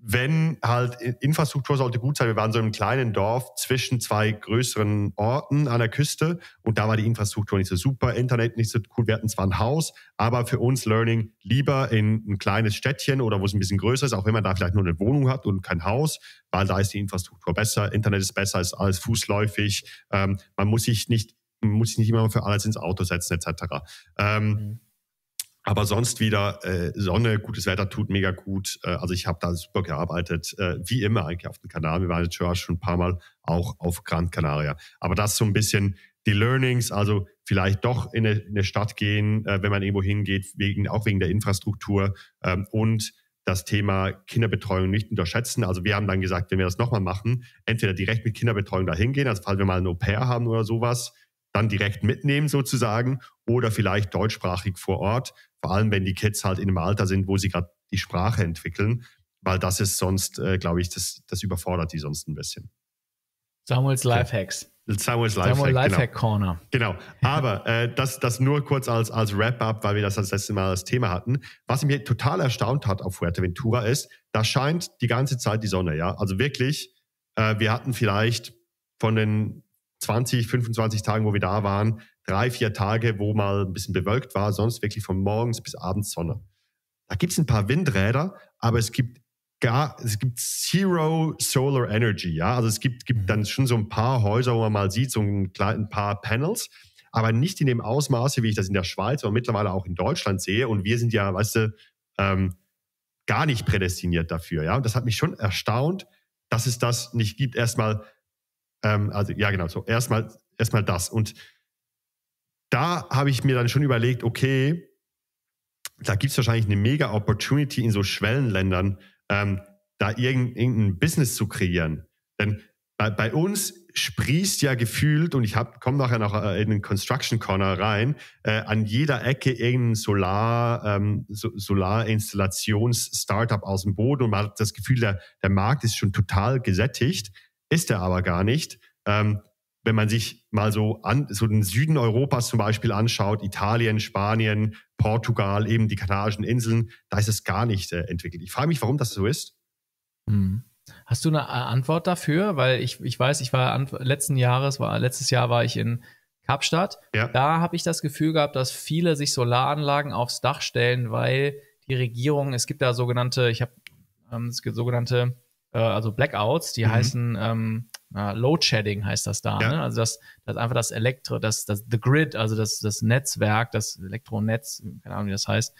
wenn halt Infrastruktur sollte gut sein. Wir waren so in einem kleinen Dorf zwischen zwei größeren Orten an der Küste und da war die Infrastruktur nicht so super, Internet nicht so cool. Wir hatten zwar ein Haus, aber für uns Learning lieber in ein kleines Städtchen oder wo es ein bisschen größer ist, auch wenn man da vielleicht nur eine Wohnung hat und kein Haus, weil da ist die Infrastruktur besser, Internet ist besser, ist alles fußläufig, ähm, man muss sich nicht muss sich nicht immer für alles ins Auto setzen etc. Ähm, mhm. Aber sonst wieder äh, Sonne, gutes Wetter tut mega gut. Äh, also ich habe da super gearbeitet, äh, wie immer eigentlich auf dem Kanal. Wir waren jetzt schon ein paar Mal auch auf Gran Canaria. Aber das so ein bisschen die Learnings, also vielleicht doch in eine, in eine Stadt gehen, äh, wenn man irgendwo hingeht, wegen, auch wegen der Infrastruktur ähm, und das Thema Kinderbetreuung nicht unterschätzen. Also wir haben dann gesagt, wenn wir das nochmal machen, entweder direkt mit Kinderbetreuung dahin gehen, also falls wir mal ein Au-pair haben oder sowas, dann direkt mitnehmen sozusagen oder vielleicht deutschsprachig vor Ort, vor allem wenn die Kids halt in einem Alter sind, wo sie gerade die Sprache entwickeln, weil das ist sonst, äh, glaube ich, das, das überfordert die sonst ein bisschen. Samuels Lifehacks. Samuels Lifehack, Samuel genau. Corner. Genau, aber äh, das, das nur kurz als, als Wrap-up, weil wir das das letzte Mal als Thema hatten. Was mich total erstaunt hat auf Fuerteventura ist, da scheint die ganze Zeit die Sonne, ja. Also wirklich, äh, wir hatten vielleicht von den 20, 25 Tagen, wo wir da waren, drei, vier Tage, wo mal ein bisschen bewölkt war, sonst wirklich von morgens bis abends Sonne. Da gibt es ein paar Windräder, aber es gibt gar, es gibt Zero Solar Energy, ja. Also es gibt, gibt mhm. dann schon so ein paar Häuser, wo man mal sieht, so ein, ein paar Panels, aber nicht in dem Ausmaße, wie ich das in der Schweiz und mittlerweile auch in Deutschland sehe. Und wir sind ja, weißt du, ähm, gar nicht prädestiniert dafür, ja. Und das hat mich schon erstaunt, dass es das nicht gibt. Erstmal, ähm, also ja, genau, so erstmal erstmal das. Und da habe ich mir dann schon überlegt, okay, da gibt es wahrscheinlich eine mega Opportunity in so Schwellenländern, ähm, da irgendein Business zu kreieren. Denn bei, bei uns sprießt ja gefühlt, und ich komme nachher noch äh, in den Construction Corner rein, äh, an jeder Ecke irgendein Solar, ähm, so, Solarinstallations-Startup aus dem Boden und man hat das Gefühl, der, der Markt ist schon total gesättigt. Ist er aber gar nicht. Ähm, wenn man sich mal so an, so den Süden Europas zum Beispiel anschaut, Italien, Spanien, Portugal, eben die Kanarischen Inseln, da ist es gar nicht äh, entwickelt. Ich frage mich, warum das so ist. Hm. Hast du eine äh, Antwort dafür? Weil ich, ich weiß, ich war an, letzten Jahres, war, letztes Jahr war ich in Kapstadt. Ja. Da habe ich das Gefühl gehabt, dass viele sich Solaranlagen aufs Dach stellen, weil die Regierung, es gibt da sogenannte, ich habe ähm, es gibt sogenannte äh, also Blackouts, die mhm. heißen ähm, äh, Load Shedding heißt das da. Ja. Ne? Also das, das einfach das Elektro, das, das The Grid, also das, das Netzwerk, das Elektronetz, keine Ahnung, wie das heißt,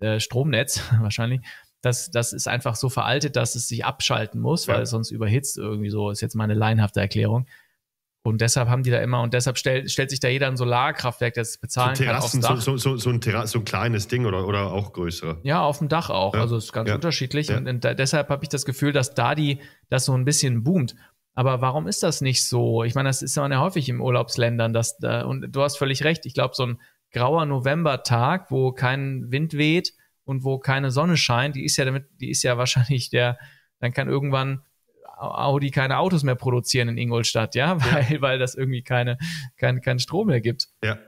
äh, Stromnetz *laughs* wahrscheinlich. Das, das ist einfach so veraltet, dass es sich abschalten muss, ja. weil es sonst überhitzt irgendwie so, ist jetzt meine leinhafte Erklärung. Und deshalb haben die da immer, und deshalb stell, stellt sich da jeder ein Solarkraftwerk, das bezahlen so Terrassen, kann. Aufs Dach. So, so, so, ein Terrass, so ein kleines Ding oder, oder auch größere. Ja, auf dem Dach auch. Ja. Also es ist ganz ja. unterschiedlich. Ja. Und, und da, deshalb habe ich das Gefühl, dass da die, das so ein bisschen boomt. Aber warum ist das nicht so? Ich meine, das ist ja häufig im Urlaubsländern, dass da, und du hast völlig recht, ich glaube, so ein grauer Novembertag, wo kein Wind weht und wo keine Sonne scheint, die ist ja damit, die ist ja wahrscheinlich der, dann kann irgendwann Audi keine Autos mehr produzieren in Ingolstadt, ja, weil, ja. weil das irgendwie keine, kein, keinen Strom mehr gibt. Ja.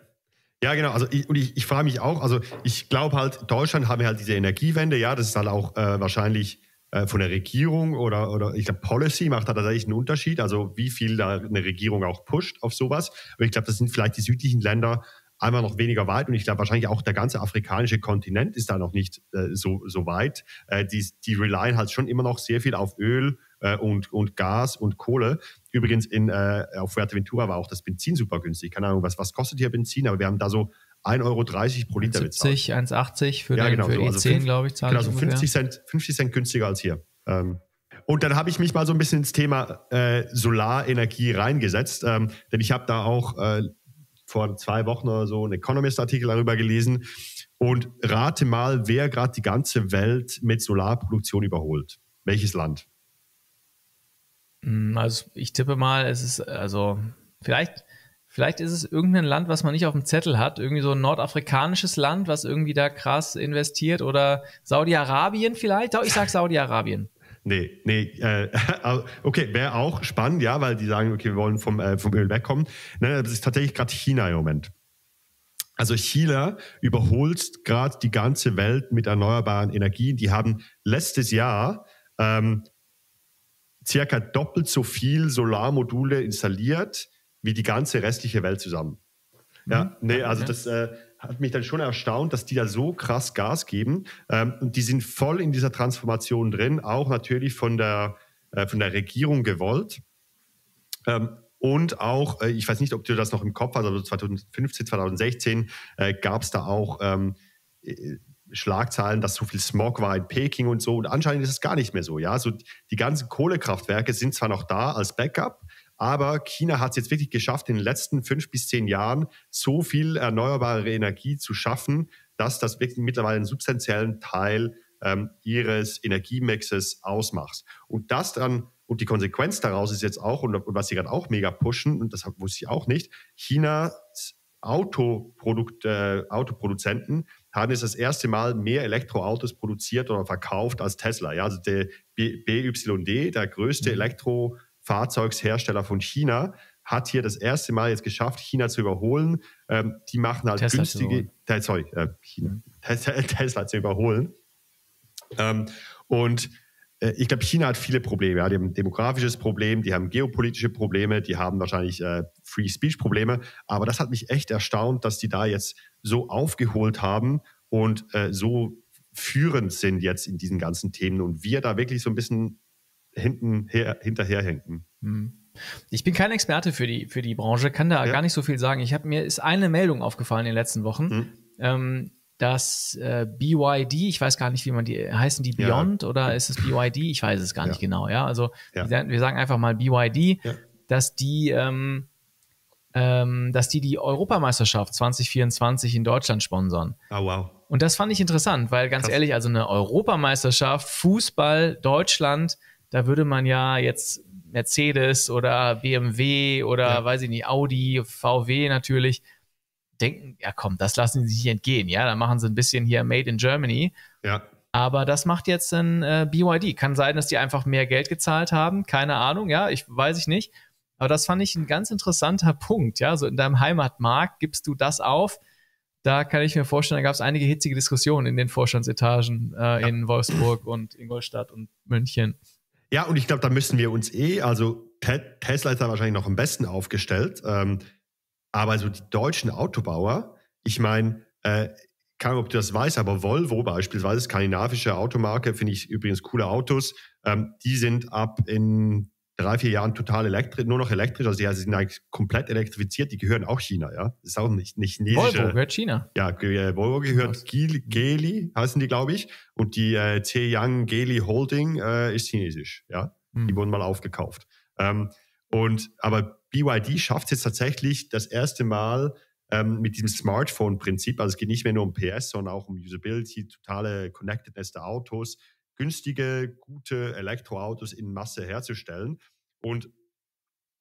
Ja, genau. Also ich, und ich, ich frage mich auch, also ich glaube halt, Deutschland haben wir halt diese Energiewende, ja, das ist halt auch äh, wahrscheinlich äh, von der Regierung oder, oder ich glaube, Policy macht da tatsächlich einen Unterschied, also wie viel da eine Regierung auch pusht auf sowas. Aber ich glaube, das sind vielleicht die südlichen Länder einmal noch weniger weit und ich glaube wahrscheinlich auch der ganze afrikanische Kontinent ist da noch nicht äh, so, so weit. Äh, die, die relyen halt schon immer noch sehr viel auf Öl, äh, und, und Gas und Kohle. Übrigens in, äh, auf Fuerteventura war auch das Benzin super günstig. Keine Ahnung, was, was kostet hier Benzin? Aber wir haben da so 1,30 Euro pro Liter 70, bezahlt. 1,80 für, ja, genau für so. also E10, glaube ich, zahlen Genau, so 50 Cent, 50 Cent günstiger als hier. Ähm, und dann habe ich mich mal so ein bisschen ins Thema äh, Solarenergie reingesetzt, ähm, denn ich habe da auch äh, vor zwei Wochen oder so einen Economist-Artikel darüber gelesen. Und rate mal, wer gerade die ganze Welt mit Solarproduktion überholt. Welches Land? Mm, also ich tippe mal, es ist also vielleicht, vielleicht ist es irgendein Land, was man nicht auf dem Zettel hat, irgendwie so ein nordafrikanisches Land, was irgendwie da krass investiert oder Saudi-Arabien vielleicht. Ich sag Saudi-Arabien. *laughs* Nee, nee, äh, *laughs* also, okay, wäre auch spannend, ja, weil die sagen, okay, wir wollen vom, äh, vom Öl wegkommen. Nein, das ist tatsächlich gerade China im Moment. Also China überholt gerade die ganze Welt mit erneuerbaren Energien. Die haben letztes Jahr ähm, circa doppelt so viel Solarmodule installiert wie die ganze restliche Welt zusammen. Mhm. Ja, nee, also das äh, hat mich dann schon erstaunt, dass die da so krass Gas geben. Ähm, und die sind voll in dieser Transformation drin, auch natürlich von der, äh, von der Regierung gewollt. Ähm, und auch, äh, ich weiß nicht, ob du das noch im Kopf hast, also 2015, 2016 gab es da auch ähm, äh, Schlagzeilen, dass so viel Smog war in Peking und so. Und anscheinend ist es gar nicht mehr so. Ja, so die ganzen Kohlekraftwerke sind zwar noch da als Backup, aber China hat es jetzt wirklich geschafft, in den letzten fünf bis zehn Jahren so viel erneuerbare Energie zu schaffen, dass das wirklich mittlerweile einen substanziellen Teil ähm, ihres Energiemixes ausmacht. Und das dann und die Konsequenz daraus ist jetzt auch, und, und was sie gerade auch mega pushen, und das wusste ich auch nicht, Chinas Autoprodukt, äh, Autoproduzenten haben jetzt das erste Mal mehr Elektroautos produziert oder verkauft als Tesla. Ja, also der BYD, der größte mhm. Elektrofahrzeugshersteller von China, hat hier das erste Mal jetzt geschafft, China zu überholen. Ähm, die machen halt Tesla günstige, sorry, äh, China, mhm. Tesla, *laughs* Tesla zu überholen. Ähm, und äh, ich glaube, China hat viele Probleme. Ja. Die haben ein demografisches Problem, die haben geopolitische Probleme, die haben wahrscheinlich äh, Free Speech Probleme. Aber das hat mich echt erstaunt, dass die da jetzt so aufgeholt haben und äh, so führend sind jetzt in diesen ganzen Themen und wir da wirklich so ein bisschen hinten her, hinterherhinken. Mhm. Ich bin kein Experte für die, für die Branche, kann da ja. gar nicht so viel sagen. Ich habe mir ist eine Meldung aufgefallen in den letzten Wochen. Mhm. Ähm, dass äh, BYD, ich weiß gar nicht, wie man die, heißen die Beyond ja. oder ist es BYD? Ich weiß es gar nicht genau, ja. Also ja. wir sagen einfach mal BYD, dass die, ähm, ähm, dass die die Europameisterschaft 2024 in Deutschland sponsern. Oh, wow. Und das fand ich interessant, weil ganz Krass. ehrlich, also eine Europameisterschaft, Fußball, Deutschland, da würde man ja jetzt Mercedes oder BMW oder weiß ich nicht, Audi, VW natürlich, denken, ja komm, das lassen sie sich entgehen, ja, dann machen sie ein bisschen hier Made in Germany. Ja. Aber das macht jetzt ein äh, BYD. Kann sein, dass die einfach mehr Geld gezahlt haben, keine Ahnung, ja, ich weiß ich nicht. Aber das fand ich ein ganz interessanter Punkt, ja, so in deinem Heimatmarkt gibst du das auf. Da kann ich mir vorstellen, da gab es einige hitzige Diskussionen in den Vorstandsetagen äh, ja. in Wolfsburg und Ingolstadt und München. Ja, und ich glaube, da müssen wir uns eh, also Tesla ist da wahrscheinlich noch am besten aufgestellt. Ähm, aber so die deutschen Autobauer, ich meine, äh, keine Ahnung, ob du das weißt, aber Volvo beispielsweise, skandinavische Automarke, finde ich übrigens coole Autos, ähm, die sind ab in drei, vier Jahren total elektrisch, nur noch elektrisch, also ja, sie sind eigentlich komplett elektrifiziert, die gehören auch China, ja. Das ist auch nicht, nicht Volvo gehört China. Ja, äh, Volvo gehört Gili, Geely, heißen die, glaube ich, und die äh, Zhejiang Geely Holding äh, ist chinesisch, ja. Hm. Die wurden mal aufgekauft. Ähm, und, aber BYD schafft es jetzt tatsächlich das erste Mal ähm, mit diesem Smartphone-Prinzip, also es geht nicht mehr nur um PS, sondern auch um Usability, totale Connectedness der Autos, günstige, gute Elektroautos in Masse herzustellen. Und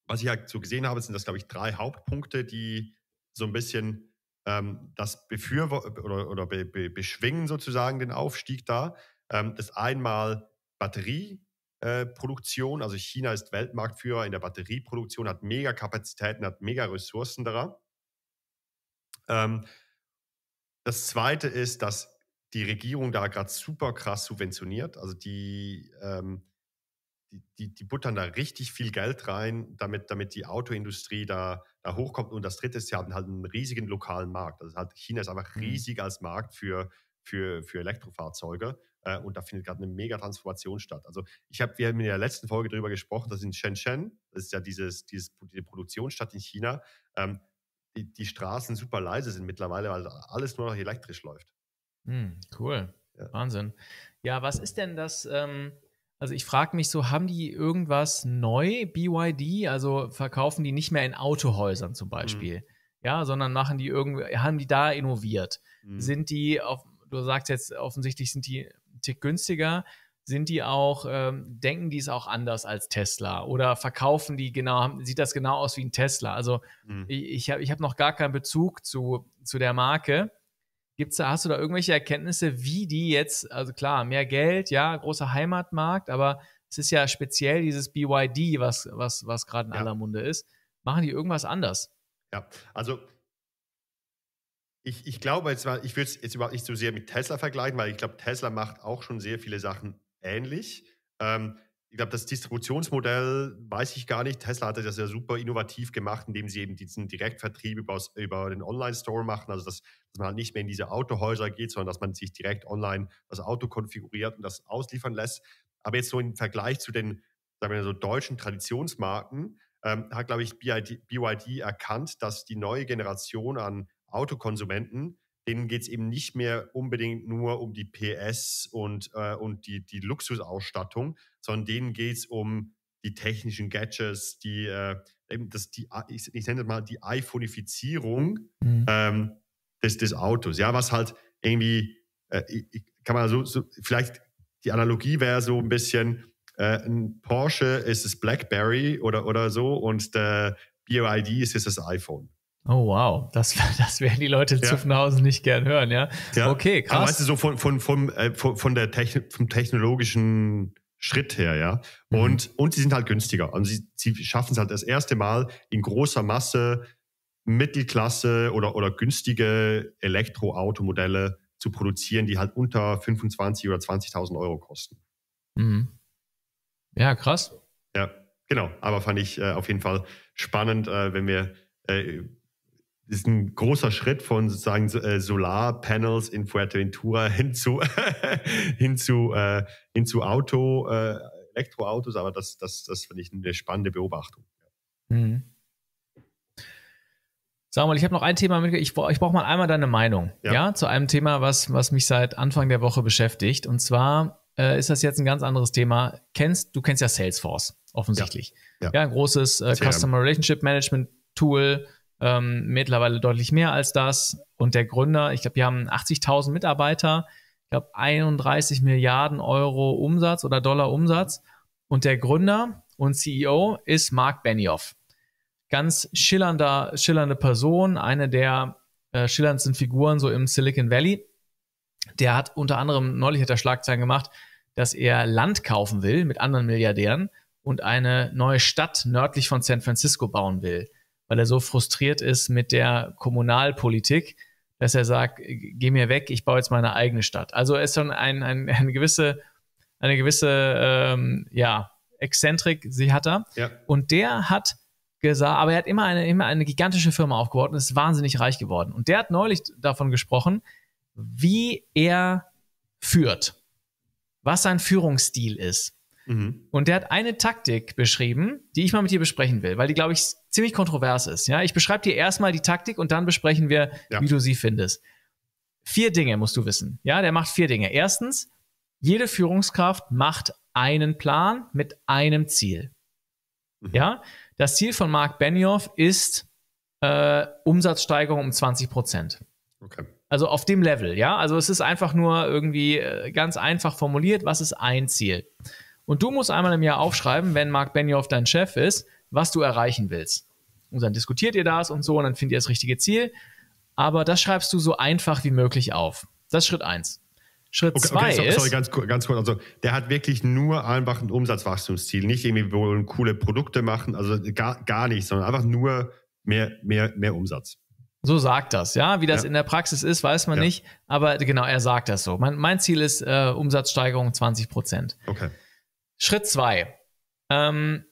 was ich halt so gesehen habe, sind das, glaube ich, drei Hauptpunkte, die so ein bisschen ähm, das befürworten oder, oder be, be, beschwingen sozusagen den Aufstieg da. Ähm, das einmal Batterie, äh, Produktion. Also China ist Weltmarktführer in der Batterieproduktion, hat mega Kapazitäten, hat mega Ressourcen daran. Ähm, das zweite ist, dass die Regierung da gerade super krass subventioniert. Also die, ähm, die, die, buttern da richtig viel Geld rein, damit, damit die Autoindustrie da, da hochkommt. Und das dritte ist, sie haben halt einen riesigen lokalen Markt. Also halt China ist einfach mhm. riesig als Markt für, für, für Elektrofahrzeuge. Äh, und da findet gerade eine Mega-Transformation statt. Also ich habe, wir haben in der letzten Folge darüber gesprochen, dass in Shenzhen, das ist ja dieses, dieses, diese Produktionsstadt in China, ähm, die, die, Straßen super leise sind mittlerweile, weil alles nur noch elektrisch läuft. Hm, cool. Ja. Wahnsinn. Ja, was ist denn das? Ähm also ich frage mich so, haben die irgendwas neu, BYD? Also verkaufen die nicht mehr in Autohäusern zum hm. Beispiel, mhm. ja, sondern machen die irgendwie, haben die da innoviert? Mhm. Sind die auf, du sagst jetzt offensichtlich sind die Tick günstiger, sind die auch, ähm, denken die es auch anders als Tesla oder verkaufen die genau, haben, sieht das genau aus wie ein Tesla? Also mhm. ich, ich habe ich hab noch gar keinen Bezug zu, zu der Marke. Gibt's da, hast du da irgendwelche Erkenntnisse, wie die jetzt, also klar, mehr Geld, ja, großer Heimatmarkt, aber es ist ja speziell dieses BYD, was, was, was gerade in ja. aller Munde ist. Machen die irgendwas anders? Ja, also ich, ich glaube, jetzt mal, ich würde es jetzt überhaupt nicht so sehr mit Tesla vergleichen, weil ich glaube, Tesla macht auch schon sehr viele Sachen ähnlich. Ähm, ich glaube, das Distributionsmodell weiß ich gar nicht. Tesla hat das ja super innovativ gemacht, indem sie eben diesen Direktvertrieb über, über den Online-Store machen. Also, dass, dass, man halt nicht mehr in diese Autohäuser geht, sondern dass man sich direkt online das Auto konfiguriert und das ausliefern lässt. Aber jetzt so im Vergleich zu den, sagen wir so, deutschen Traditionsmarken, ähm, hat, glaube ich, BYD, BYD erkannt, dass die neue Generation an Autokonsumenten, denen geht es eben nicht mehr unbedingt nur um die PS und, äh, und die, die Luxusausstattung, sondern denen geht es um die technischen Gadgets, die, äh, das, die ich, ich nenne das mal die iPhoneifizierung mhm. ähm, des, des Autos. Ja, was halt irgendwie, äh, kann man so, so vielleicht die Analogie wäre so ein bisschen, äh, ein Porsche ist das Blackberry oder, oder so und der BYD ist jetzt das iPhone. Oh wow, das, *laughs* das werden die Leute in ja. Zuffenhausen nicht gern hören, ja? ja. Okay, krass. Aber weißt du so von, von, von, äh, von, von der Techn vom technologischen Schritt her, ja. Mhm. Und, mhm. und sie sind halt günstiger. Und also sie, sie schaffen es halt das erste Mal in großer Masse Mittelklasse oder, oder günstige Elektroautomodelle zu produzieren, die halt unter 25.000 oder 20.000 Euro kosten. Mhm. Ja, krass. Ja, genau. Aber fand ich äh, auf jeden Fall spannend, äh, wenn wir äh, ist ein großer Schritt von sozusagen äh, Solarpanels in Fuerteventura *laughs* hin zu, *laughs* hin zu, äh, hin zu Auto, äh, Elektroautos, aber das, das, das finde ich eine spannende Beobachtung. Mhm. Sag mal, ich habe noch ein Thema mitgebracht. Ich, ich brauche mal einmal deine Meinung, ja. ja, zu einem Thema, was, was mich seit Anfang der Woche beschäftigt. Und zwar äh, ist das jetzt ein ganz anderes Thema. Kennst, du kennst ja Salesforce, offensichtlich. Ja, ja. ja ein großes äh, Customer Relationship Management Tool, ähm, mittlerweile deutlich mehr als das. Und der Gründer, ich glaube, wir haben 80.000 Mitarbeiter, ich glaube 31 Milliarden Euro Umsatz oder Dollar Umsatz. Und der Gründer und CEO ist Mark Benioff. Ganz schillernder, schillernde Person, eine der äh, schillerndsten Figuren so im Silicon Valley. Der hat unter anderem, neulich hat er Schlagzeilen gemacht, dass er Land kaufen will mit anderen Milliardären und eine neue Stadt nördlich von San Francisco bauen will weil er so frustriert ist mit der Kommunalpolitik, dass er sagt, geh mir weg, ich baue jetzt meine eigene Stadt. Also ist schon ein, ein, *laughs* eine gewisse, eine gewisse ähm, ja, Exzentrik, sie hat er. Ja. Und der hat gesagt, aber er hat immer eine, immer eine gigantische Firma aufgebaut und ist wahnsinnig reich geworden. Und der hat neulich davon gesprochen, wie er führt, was sein Führungsstil ist. Mhm. Und der hat eine Taktik beschrieben, die ich mal mit dir besprechen will, weil die, glaube ich, ziemlich kontrovers ist. Ja, ich beschreibe dir erstmal die Taktik und dann besprechen wir, ja. wie du sie findest. Vier Dinge musst du wissen. Ja, der macht vier Dinge. Erstens, jede Führungskraft macht einen Plan mit einem Ziel. Mhm. Ja, das Ziel von Mark Benioff ist äh, Umsatzsteigerung um 20 Prozent. Okay. Also auf dem Level, ja. Also es ist einfach nur irgendwie äh, ganz einfach formuliert, was ist ein Ziel. Und du musst einmal im Jahr aufschreiben, wenn Mark Benioff dein Chef ist, was du erreichen willst. Und dann diskutiert ihr das und so und dann findet ihr das richtige Ziel. Aber das schreibst du so einfach wie möglich auf. Das ist Schritt eins. Schritt okay, zwei okay, sorry, ist. Sorry, ganz, ganz kurz. Also, der hat wirklich nur einfach ein Umsatzwachstumsziel. Nicht irgendwie, wir wollen coole Produkte machen, also gar, gar nicht, sondern einfach nur mehr, mehr, mehr Umsatz. So sagt das, ja. Wie das ja. in der Praxis ist, weiß man ja. nicht. Aber genau, er sagt das so. Mein, mein Ziel ist äh, Umsatzsteigerung 20 Prozent. Okay. Schritt zwei. Ähm,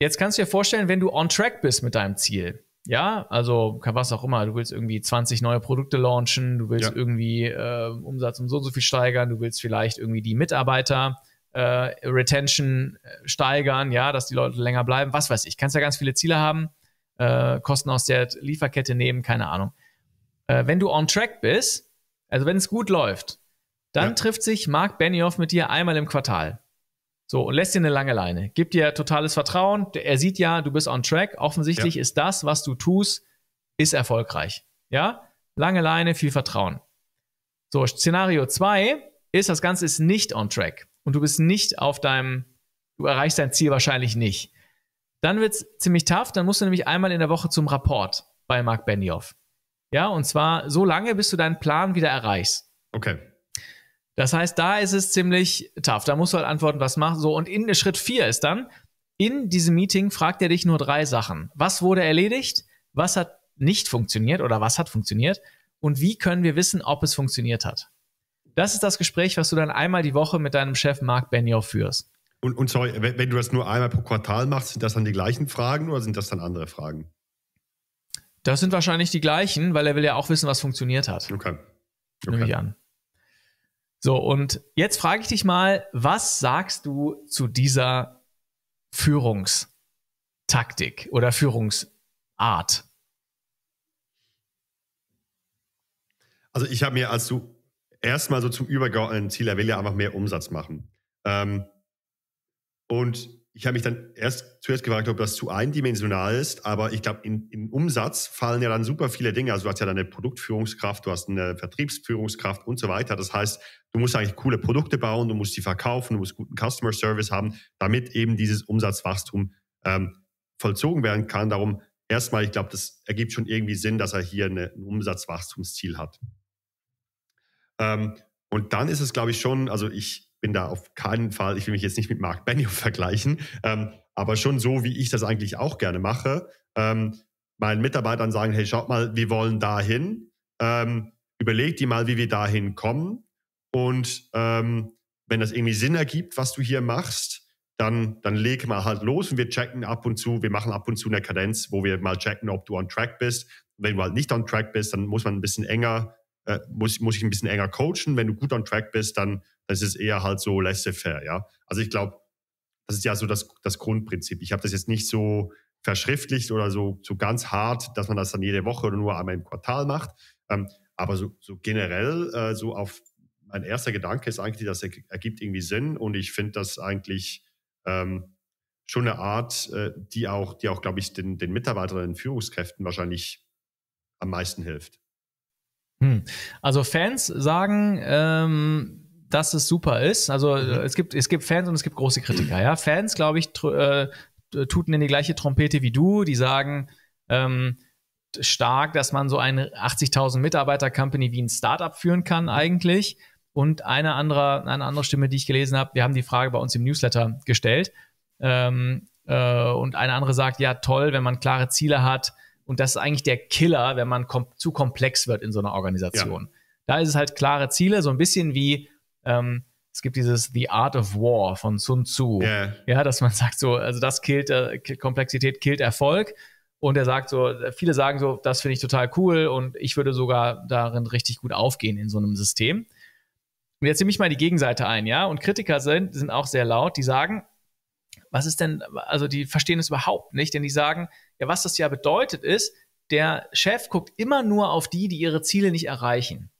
jetzt kannst du dir vorstellen, wenn du on track bist mit deinem Ziel, ja, also was auch immer, du willst irgendwie 20 neue Produkte launchen, du willst ja. irgendwie äh, Umsatz um so und so viel steigern, du willst vielleicht irgendwie die Mitarbeiter äh, Retention äh, steigern, ja, dass die Leute länger bleiben, was weiß ich, kannst ja ganz viele Ziele haben, äh, Kosten aus der Lieferkette nehmen, keine Ahnung. Äh, wenn du on track bist, also wenn es gut läuft, dann ja. trifft sich Mark Benioff mit dir einmal im Quartal. So, und lässt dir eine lange Leine. gibt dir totales Vertrauen. Er sieht ja, du bist on track. Offensichtlich ja. ist das, was du tust, ist erfolgreich. Ja? Lange Leine, viel Vertrauen. So, Szenario 2 ist, das Ganze ist nicht on track. Und du bist nicht auf deinem, du erreichst dein Ziel wahrscheinlich nicht. Dann wird es ziemlich tough. Dann musst du nämlich einmal in der Woche zum Rapport bei Mark Benioff. Ja, und zwar so lange, bis du deinen Plan wieder erreichst. Okay. Das heißt, da ist es ziemlich tough. Da musst du halt antworten, was machst so. Und in Schritt vier ist dann, in diesem Meeting fragt er dich nur drei Sachen. Was wurde erledigt? Was hat nicht funktioniert oder was hat funktioniert? Und wie können wir wissen, ob es funktioniert hat? Das ist das Gespräch, was du dann einmal die Woche mit deinem Chef Mark Benioff führst. Und, und sorry, wenn, wenn du das nur einmal pro Quartal machst, sind das dann die gleichen Fragen oder sind das dann andere Fragen? Das sind wahrscheinlich die gleichen, weil er will ja auch wissen, was funktioniert hat. Okay. okay. Nehme ich an. So, und jetzt frage ich dich mal, was sagst du zu dieser Führungstaktik oder Führungsart? Also ich habe mir als du erstmal so zum übergeordneten äh, Ziel, er will ja einfach mehr Umsatz machen. Ähm, und ich habe mich dann erst zuerst gefragt, ob das zu eindimensional ist, aber ich glaube, in, in Umsatz fallen ja dann super viele Dinge. Also du hast ja dann eine Produktführungskraft, du hast eine Vertriebsführungskraft und so weiter. Das heißt, du musst eigentlich coole Produkte bauen, du musst sie verkaufen, du musst guten Customer Service haben, damit eben dieses Umsatzwachstum ähm, vollzogen werden kann. Darum erstmal, ich glaube, das ergibt schon irgendwie Sinn, dass er hier eine, ein Umsatzwachstumsziel hat. Ähm, und dann ist es, glaube ich, schon, also ich, bin da auf keinen Fall, ich will mich jetzt nicht mit Mark Benioff vergleichen, ähm, aber schon so, wie ich das eigentlich auch gerne mache, ähm, meinen Mitarbeitern sagen, hey, schaut mal, wir wollen dahin, ähm, überlegt dir mal, wie wir dahin kommen und ähm, wenn das irgendwie Sinn ergibt, was du hier machst, dann, dann leg mal halt los und wir checken ab und zu, wir machen ab und zu eine Kadenz, wo wir mal checken, ob du on track bist. wenn du halt nicht on track bist, dann muss man ein bisschen enger, äh, muss, muss ich ein bisschen enger coachen. Wenn du gut on track bist, dann das ist eher halt so laissez-faire, ja. Also ich glaube, das ist ja so das, das Grundprinzip. Ich habe das jetzt nicht so verschriftlicht oder so, so ganz hart, dass man das dann jede Woche oder nur einmal im Quartal macht. Ähm, aber so, so generell, äh, so auf mein erster Gedanke ist eigentlich, das ergibt irgendwie Sinn und ich finde das eigentlich ähm, schon eine Art, äh, die auch, die auch, glaube ich, den, den Mitarbeitern, den Führungskräften wahrscheinlich am meisten hilft. Hm. Also Fans sagen, ähm dass es super ist. Also mhm. Äh, es, gibt, es gibt Fans und es gibt große Kritiker. Ja? Fans, glaube ich, äh, tuten in die gleiche Trompete wie du, die sagen, ähm, stark, dass man so eine 80.000 Mitarbeiter Company wie ein Startup führen kann eigentlich. Und eine andere, eine andere Stimme, die ich gelesen habe, wir haben die Frage bei uns im Newsletter gestellt. Ähm, äh, und eine andere sagt, ja toll, wenn man klare Ziele hat. Und das ist eigentlich der Killer, wenn man kom zu komplex wird in so einer Organisation. Ja. Da ist es halt klare Ziele, so ein bisschen wie ähm, es gibt dieses The Art of War von Sun Tzu. Yeah. Ja, dass man *laughs* sagt so, also das killt, äh, Komplexität killt Erfolg. Und er sagt so, viele sagen so, das finde ich total cool und ich würde sogar darin richtig gut aufgehen in so einem System. Und jetzt nehme ich mal die Gegenseite ein, ja. Und Kritiker sind, sind auch sehr laut, die sagen, was ist denn, also die verstehen es überhaupt nicht, denn die sagen, ja, was das ja bedeutet ist, der Chef guckt immer nur auf die, die ihre Ziele nicht erreichen.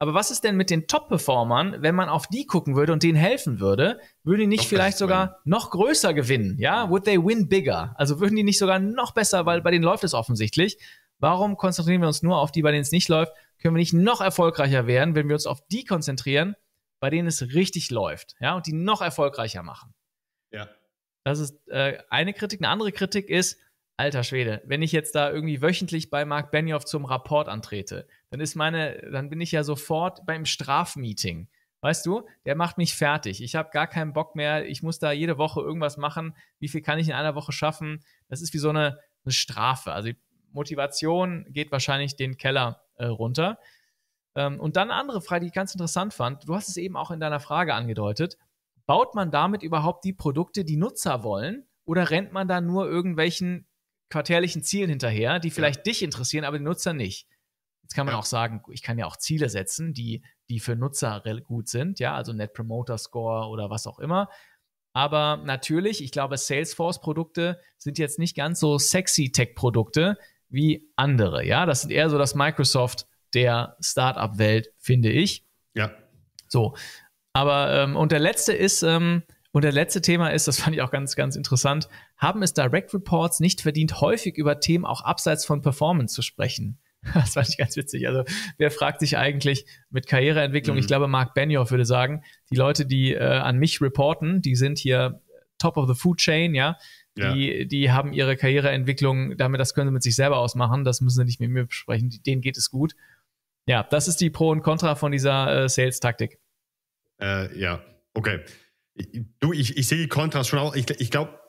Aber was ist denn mit den Top-Performern, wenn man auf die gucken würde und denen helfen würde? Würden die nicht noch vielleicht sogar noch größer gewinnen? Ja, would they win bigger? Also würden die nicht sogar noch besser, weil bei denen läuft es offensichtlich. Warum konzentrieren wir uns nur auf die, bei denen es nicht läuft? Können wir nicht noch erfolgreicher werden, wenn wir uns auf die konzentrieren, bei denen es richtig läuft? Ja, und die noch erfolgreicher machen. Ja. Das ist äh, eine Kritik. Eine andere Kritik ist, alter Schwede, wenn ich jetzt da irgendwie wöchentlich bei Mark Benioff zum Rapport antrete, dann ist meine, dann bin ich ja sofort beim Strafmeeting. Weißt du, der macht mich fertig. Ich habe gar keinen Bock mehr. Ich muss da jede Woche irgendwas machen. Wie viel kann ich in einer Woche schaffen? Das ist wie so eine, eine Strafe. Also die Motivation geht wahrscheinlich den Keller äh, runter. Ähm, und dann eine andere Frage, die ich ganz interessant fand. Du hast es eben auch in deiner Frage angedeutet. Baut man damit überhaupt die Produkte, die Nutzer wollen? Oder rennt man da nur irgendwelchen quartärlichen Zielen hinterher, die vielleicht ja. dich interessieren, aber die Nutzer nicht? Jetzt kann man ja. auch sagen, ich kann ja auch Ziele setzen, die, die für Nutzer gut sind, ja, also Net Promoter Score oder was auch immer. Aber natürlich, ich glaube, Salesforce-Produkte sind jetzt nicht ganz so sexy Tech-Produkte wie andere. Ja, das sind eher so das Microsoft der Startup-Welt, finde ich. Ja. So. Aber, ähm, und der letzte ist, ähm, und der letzte Thema ist, das fand ich auch ganz, ganz interessant, haben es Direct Reports nicht verdient, häufig über Themen auch abseits von Performance zu sprechen? *laughs* Das fand ich ganz witzig. Also, wer fragt sich eigentlich mit Karriereentwicklung? Mhm. Ich glaube, Mark Benioff würde sagen, die Leute, die äh, an mich reporten, die sind hier top of the food chain, ja. ja. Die, haben ihre Karriereentwicklung, damit das können sie mit sich selber ausmachen, das müssen sie nicht mit mir besprechen, denen geht es gut. Ja, das ist die Pro und Contra von dieser äh, Sales-Taktik. Äh, ja, okay. Du, ich, ich sehe die Kontras schon auch. Ich, ich glaube,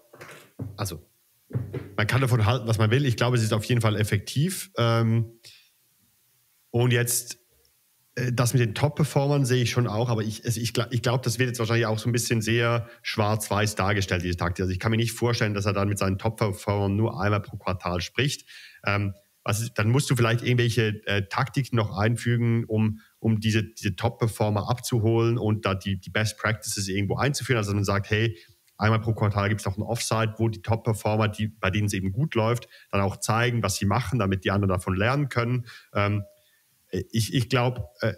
also man kann davon halten, was man will. Ich glaube, es ist auf jeden Fall effektiv. Ähm, und jetzt, äh, das mit den Top-Performern sehe ich schon auch, aber ich, also ich, ich glaube, das wird jetzt wahrscheinlich auch so ein bisschen sehr schwarz-weiß dargestellt, diese Taktik. Also ich kann mir nicht vorstellen, dass er dann mit seinen Top-Performern nur einmal pro Quartal spricht. Also dann musst du vielleicht irgendwelche äh, Taktiken noch einfügen, um, um diese, diese Top-Performer abzuholen und da die, die Best Practices irgendwo einzuführen. Also man sagt, hey, Einmal pro Quartal gibt es noch ein Offside, wo die Top-Performer, die, bei denen es eben gut läuft, dann auch zeigen, was sie machen, damit die anderen davon lernen können. Ähm, ich ich glaube, äh,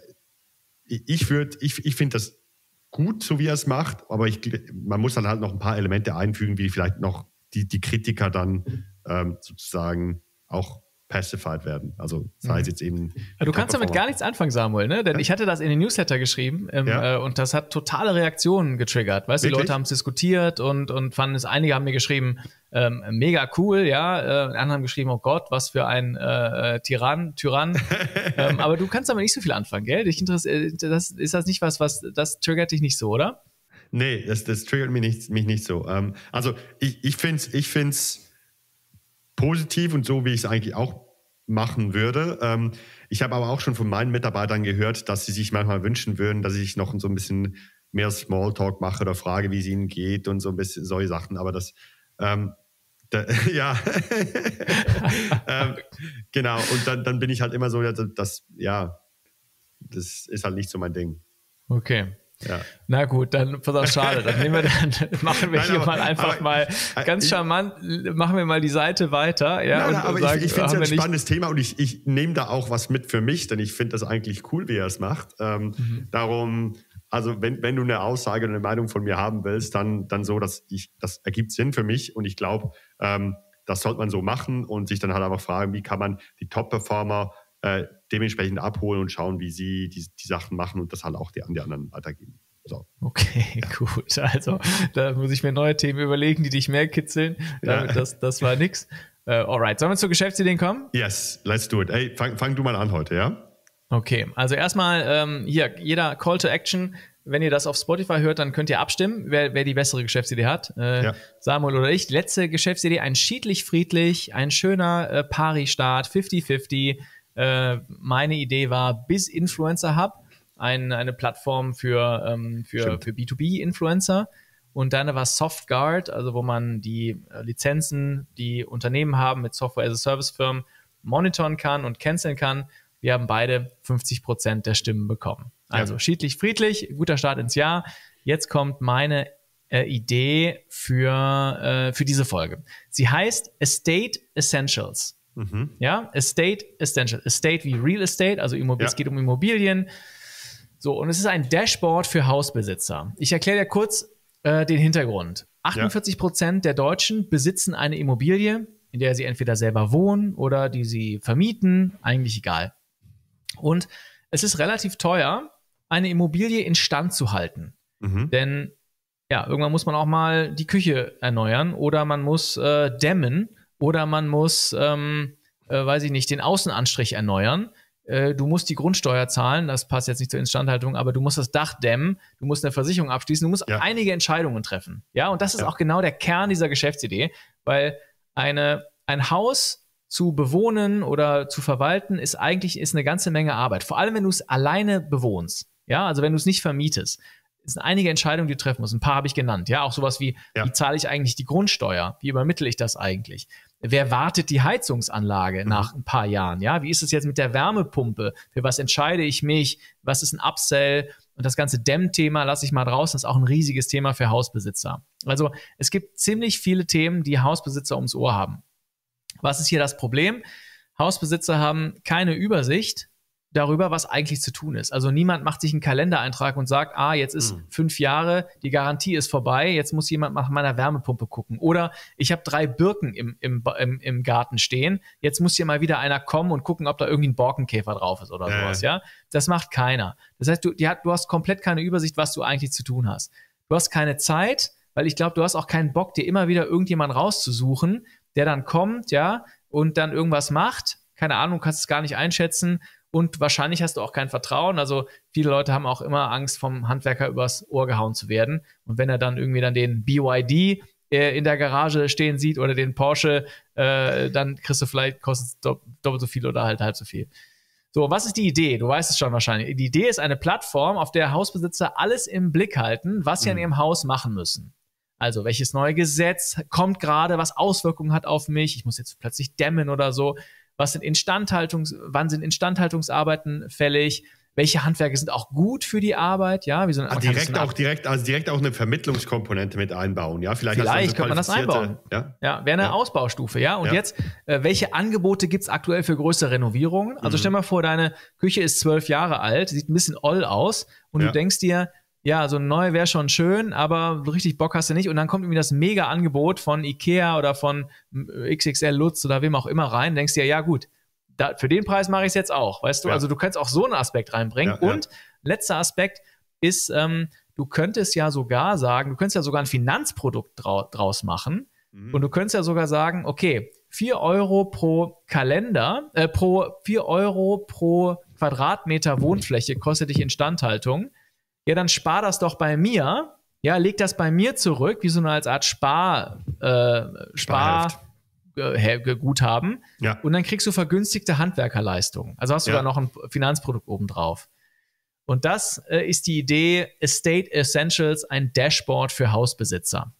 ich ich, ich finde das gut, so wie er es macht, aber ich, man muss dann halt noch ein paar Elemente einfügen, wie vielleicht noch die, die Kritiker dann ähm, sozusagen auch pacified werden. Also sei mhm. es jetzt eben. du kannst damit gar nichts anfangen, Samuel, ne? Denn ja. ich hatte das in den Newsletter geschrieben ähm, ja. Äh, und das hat totale Reaktionen getriggert. Weißt du, die Leute haben es diskutiert und, und fanden es, einige haben mir geschrieben, ähm, mega cool, ja. Äh, andere haben geschrieben, oh Gott, was für ein äh, äh Tyrann, Tyrann. *laughs* ähm, aber du kannst damit nicht so viel anfangen, gell? Dich interessiert, äh, das ist das nicht was, was das triggert dich nicht so, oder? Nee, das, das triggert mich nicht, mich nicht so. Ähm, also ich, ich finde es, ich find's positiv und so, wie ich es eigentlich auch machen würde. Ähm, ich habe aber auch schon von meinen Mitarbeitern gehört, dass sie sich manchmal wünschen würden, dass ich noch so ein bisschen mehr Smalltalk mache oder frage, wie es ihnen geht und so ein bisschen solche Sachen. Aber das, ähm, *laughs* da, ja, *laughs* ähm, genau. Und dann, dann bin ich halt immer so, dass, dass, ja, das ist halt nicht so mein Ding. Okay. Ja. Na gut, dann pass auf, schade. Dann, wir, *laughs* dann machen wir Nein, hier aber, mal einfach aber, mal ganz ich, charmant, machen wir mal die Seite weiter. Ja, Nein, und, aber sagen, ich, ich finde es ein spannendes Thema und ich, ich nehme da auch was mit für mich, denn ich finde das eigentlich cool, wie er es macht. Ähm, mhm. Darum, also wenn, wenn du eine Aussage oder eine Meinung von mir haben willst, dann, dann so, dass ich, das ergibt Sinn für mich und ich glaube, ähm, das sollte man so machen und sich dann halt einfach fragen, wie kann man die Top-Performer äh, dementsprechend abholen und schauen, wie sie die, die Sachen machen und das halt auch die, an die anderen weitergeben. So. Okay, ja. *laughs* gut. Also da muss ich mir neue Themen überlegen, die dich mehr kitzeln. Damit, ja. das, das war nix. Uh, alright, sollen wir zur Geschäftsideen kommen? Yes, let's do it. Ey, fang, fang du mal an heute, ja? Okay, also erstmal ähm, hier, jeder Call to Action. Wenn ihr das auf Spotify hört, dann könnt ihr abstimmen, wer, wer die bessere Geschäftsidee hat. Äh, ja. Samuel oder ich. Letzte Geschäftsidee, ein schiedlich friedlich, ein schöner äh, Pari-Start, 50-50 äh, meine Idee war bis Influencer Hub, ein, eine Plattform für, ähm, für, für B2B-Influencer. Und dann war SoftGuard, also wo man die äh, Lizenzen, die Unternehmen haben mit Software-as-a-Service-Firmen, monitoren kann und canceln kann. Wir haben beide 50 Prozent der Stimmen bekommen. Also ja. schiedlich friedlich, guter Start ins Jahr. Jetzt kommt meine äh, Idee für, äh, für diese Folge. Sie heißt Estate Essentials. Mhm. Ja, Estate Essential. Estate wie Real Estate, also Immob ja. es geht um Immobilien. So, und es ist ein Dashboard für Hausbesitzer. Ich erkläre dir kurz äh, den Hintergrund. 48 ja. Prozent der Deutschen besitzen eine Immobilie, in der sie entweder selber wohnen oder die sie vermieten, eigentlich egal. Und es ist relativ teuer, eine Immobilie instand zu halten. Mhm. Denn ja, irgendwann muss man auch mal die Küche erneuern oder man muss äh, dämmen oder man muss, ähm, äh, weiß ich nicht, den Außenanstrich erneuern. Äh, du musst die Grundsteuer zahlen, das passt jetzt nicht zur Instandhaltung, aber du musst das Dach dämmen, du musst eine Versicherung abschließen, du musst ja. einige Entscheidungen treffen. Ja, und das ist ja. auch genau der Kern dieser Geschäftsidee, weil eine, ein Haus zu bewohnen oder zu verwalten ist eigentlich ist eine ganze Menge Arbeit. Vor allem, wenn du es alleine bewohnst. Ja, also wenn du es nicht vermietest. Es sind einige Entscheidungen, die du treffen musst. Ein paar habe ich genannt. Ja, auch sowas wie, ja. wie zahle ich eigentlich die Grundsteuer? Wie übermittle ich das eigentlich? wer wartet die Heizungsanlage mhm. nach ein paar Jahren? Ja, wie ist es jetzt mit der Wärmepumpe? Für was entscheide ich mich? Was ist ein Upsell? Und das ganze Dämmthema lasse ich mal draußen, Das ist auch ein riesiges Thema für Hausbesitzer. Also es gibt ziemlich viele Themen, die Hausbesitzer ums Ohr haben. Was ist hier das Problem? Hausbesitzer haben keine Übersicht darüber, was eigentlich zu tun ist. Also niemand macht sich einen Kalendereintrag und sagt, ah, jetzt ist mhm. fünf Jahre, die Garantie ist vorbei, jetzt muss jemand nach meiner Wärmepumpe gucken. Oder ich habe drei Birken im, im, im, im, Garten stehen, jetzt muss hier mal wieder einer kommen und gucken, ob da irgendwie ein Borkenkäfer drauf ist oder äh. sowas, ja. Das macht keiner. Das heißt, du, hat, du hast komplett keine Übersicht, was du eigentlich zu tun hast. Du hast keine Zeit, weil ich glaube, du hast auch keinen Bock, dir immer wieder irgendjemanden rauszusuchen, der dann kommt, ja, und dann irgendwas macht. Keine Ahnung, kannst es gar nicht einschätzen und wahrscheinlich hast du auch kein Vertrauen. Also viele Leute haben auch immer Angst, vom Handwerker übers Ohr gehauen zu werden. Und wenn er dann irgendwie dann den BYD äh, in der Garage stehen sieht oder den Porsche, äh, dann kriegst du vielleicht kostet doppelt so viel oder halt halb so viel. So, was ist die Idee? Du weißt es schon wahrscheinlich. Die Idee ist eine Plattform, auf der Hausbesitzer alles im Blick halten, was sie mhm. an ihrem Haus machen müssen. Also, welches neue Gesetz kommt gerade, was Auswirkungen hat auf mich? Ich muss jetzt plötzlich dämmen oder so was sind Instandhaltungs, wann sind Instandhaltungsarbeiten fällig, welche Handwerke sind auch gut für die Arbeit, ja, wie so ein ah, direkt auch direkt also direkt auch eine Vermittlungskomponente mit einbauen, ja, vielleicht vielleicht also könnte man das einbauen, ja, ja wäre eine ja. Ausbaustufe, ja. Und ja. jetzt, äh, welche Angebote gibt es aktuell für größere Renovierungen? Also mhm. stell mal vor, deine Küche ist zwölf Jahre alt, sieht ein bisschen oll aus und du denkst dir, ja, so ein neuer wäre schon schön, aber richtig Bock hast du nicht. Und dann kommt irgendwie das mega Angebot von Ikea oder von äh, XXL Lutz oder wem auch immer rein. Denkst dir, ja, gut, da, für den Preis mache ich es jetzt auch. Weißt du, ja. also du kannst auch so einen Aspekt reinbringen. Ja, und ja. letzter Aspekt ist, ähm, du könntest ja sogar sagen, du könntest ja sogar ein Finanzprodukt drau draus machen. Mhm. Und du könntest ja sogar sagen, okay, 4 Euro pro Kalender, äh, pro 4 Euro pro Quadratmeter Wohnfläche kostet dich Instandhaltung ja, dann spar das doch bei mir, ja, leg das bei mir zurück, wie so eine Art Spar, äh, Spar, äh, Guthaben ja. und dann kriegst du vergünstigte Handwerkerleistungen. Also hast du ja. da noch ein Finanzprodukt obendrauf. Und das äh, ist die Idee Estate Essentials, ein Dashboard für Hausbesitzer.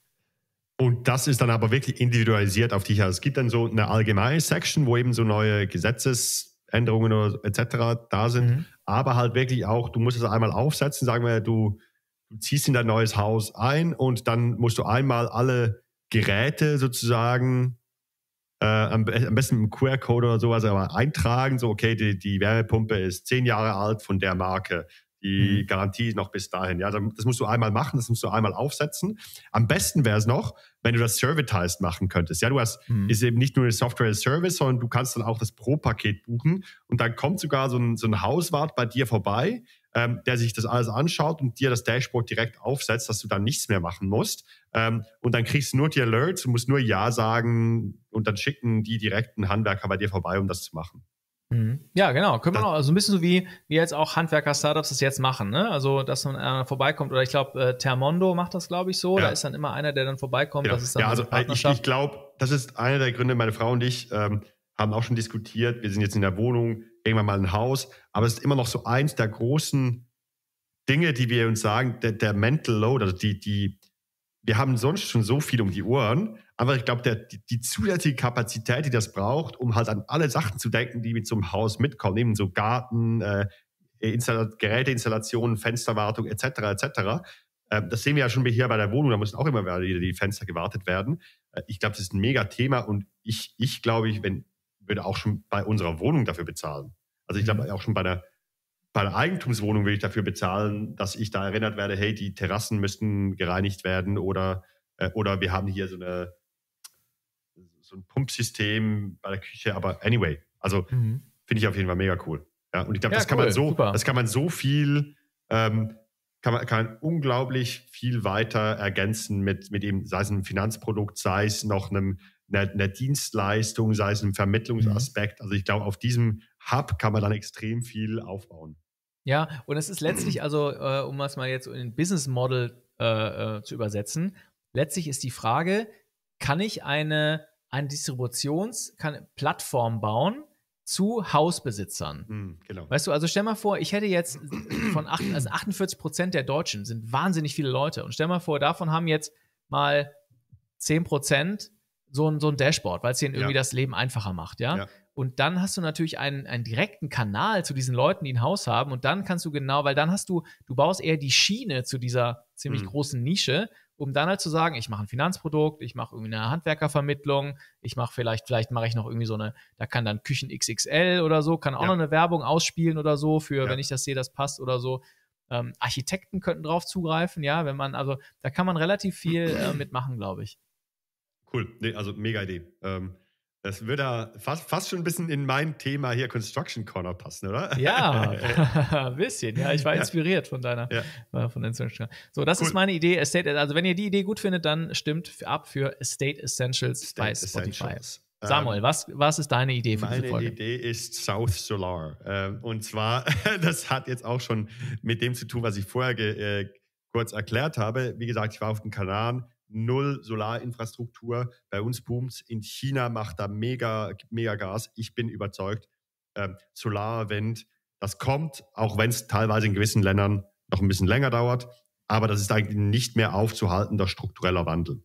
Und das ist dann aber wirklich individualisiert auf dich. Also es gibt dann so eine allgemeine Section, wo eben so neue Gesetzesänderungen oder etc. da sind. Mhm aber halt wirklich auch, du musst es einmal aufsetzen, sagen wir, du, du ziehst in dein neues Haus ein und dann musst du einmal alle Geräte sozusagen äh, am, am, besten einem QR-Code oder sowas aber eintragen, so okay, die, die Wärmepumpe ist zehn Jahre alt von der Marke, die mhm. Garantie noch bis dahin. Ja, das musst du einmal machen, das musst du einmal aufsetzen. Am besten wäre es noch, wenn du das servitized machen könntest. Ja, du hast, mhm. ist eben nicht nur eine Software Service, sondern du kannst dann auch das Pro-Paket buchen und dann kommt sogar so ein, so ein Hauswart bei dir vorbei, ähm, der sich das alles anschaut und dir das Dashboard direkt aufsetzt, dass du dann nichts mehr machen musst. Ähm, und dann kriegst du nur die Alerts und musst nur Ja sagen und dann schicken die direkten Handwerker bei dir vorbei, um das zu machen. Mhm. Ja, genau. Können wir noch, also ein bisschen so wie, wie jetzt auch Handwerker-Startups das jetzt machen, ne? Also, dass man einer vorbeikommt, oder ich glaube, äh, Termondo macht das, glaube ich, so. Ja. Da ist dann immer einer, der dann vorbeikommt. Ja, genau. das ist dann ja also äh, ich, ich glaube, das ist einer der Gründe, meine Frau und ich ähm, haben auch schon diskutiert, wir sind jetzt in der Wohnung, irgendwann mal ein Haus, aber es ist immer noch so eins der großen Dinge, die wir uns sagen, der, der Mental Load, also die, die, wir haben sonst schon so viel um die Ohren, aber ich glaube, die, die, zusätzliche Kapazität, die das braucht, um halt an alle Sachen zu denken, die mit zum Haus mitkommen, eben so Garten, äh, äh, Install Geräteinstallationen, Fensterwartung etc. etc. Äh, das sehen wir ja schon hier bei der Wohnung, da müssen auch immer wieder die Fenster gewartet werden. Äh, ich glaube, das ist ein mega Thema und ich, ich glaube, ich wenn, würde auch schon bei unserer Wohnung dafür bezahlen. Also ich glaube mhm. auch schon bei einer bei einer Eigentumswohnung will ich dafür bezahlen, dass ich da erinnert werde, hey, die Terrassen müssten gereinigt werden oder, äh, oder wir haben hier so eine so ein Pumpsystem bei der Küche, aber anyway, also mhm. finde ich auf jeden Fall mega cool. Ja, und ich glaube, ja, das cool, kann man so, super. das kann man so viel, ähm, kann man kann unglaublich viel weiter ergänzen mit, mit eben, sei es ein Finanzprodukt, sei es noch einem einer, einer Dienstleistung, sei es ein Vermittlungsaspekt. Mhm. Also ich glaube, auf diesem Hub kann man dann extrem viel aufbauen. Ja, und es ist letztlich, *clears throat* also äh, um das mal jetzt in Business Model äh, äh, zu übersetzen, letztlich ist die Frage, kann ich eine eine Distributionsplattform bauen zu Hausbesitzern. Mhm, genau. Weißt du, also stell mal vor, ich hätte jetzt von acht, also 48 Prozent der Deutschen sind wahnsinnig viele Leute. Und stell mal vor, davon haben jetzt mal 10 Prozent so ein, so ein Dashboard, weil es denen irgendwie ja. das Leben einfacher macht, ja? ja? Und dann hast du natürlich einen, einen direkten Kanal zu diesen Leuten, die ein Haus haben. Und dann kannst du genau, weil dann hast du, du baust eher die Schiene zu dieser ziemlich mhm. großen Nische um dann halt zu sagen, ich mache ein Finanzprodukt, ich mache irgendwie eine Handwerkervermittlung, ich mache vielleicht, vielleicht mache ich noch irgendwie so eine, da kann dann Küchen XXL oder so, kann auch ja. noch eine Werbung ausspielen oder so, für ja. wenn ich das sehe, das passt oder so. Ähm, Architekten könnten drauf zugreifen, ja, wenn man, also da kann man relativ viel äh, mitmachen, glaube ich. Cool, nee, also mega Idee. Ähm, das würde fast, fast schon ein bisschen in mein Thema hier Construction Corner passen, oder? Ja, ein *laughs* äh, *laughs* bisschen. Ja, ich war ja. inspiriert von deiner, ja. Äh, von Instagram. So, das cool. ist meine Idee. Estate, also wenn ihr die Idee gut findet, dann stimmt ab für Estate Essentials Estate bei Spotify. Essentials. Samuel, ähm, was, was ist deine Idee für Meine diese Folge? Meine Idee ist South Solar. Ähm, und zwar, *laughs* das hat jetzt auch schon mit dem zu tun, was ich vorher äh, kurz erklärt habe. Wie gesagt, ich war auf dem Kanal null Solarinfrastruktur. Bei uns boomt In China macht da mega, mega Gas. Ich bin überzeugt, ähm, Solar, Wind, das kommt, auch wenn es teilweise in gewissen Ländern noch ein bisschen länger dauert. Aber das ist eigentlich nicht mehr aufzuhaltender struktureller Wandel.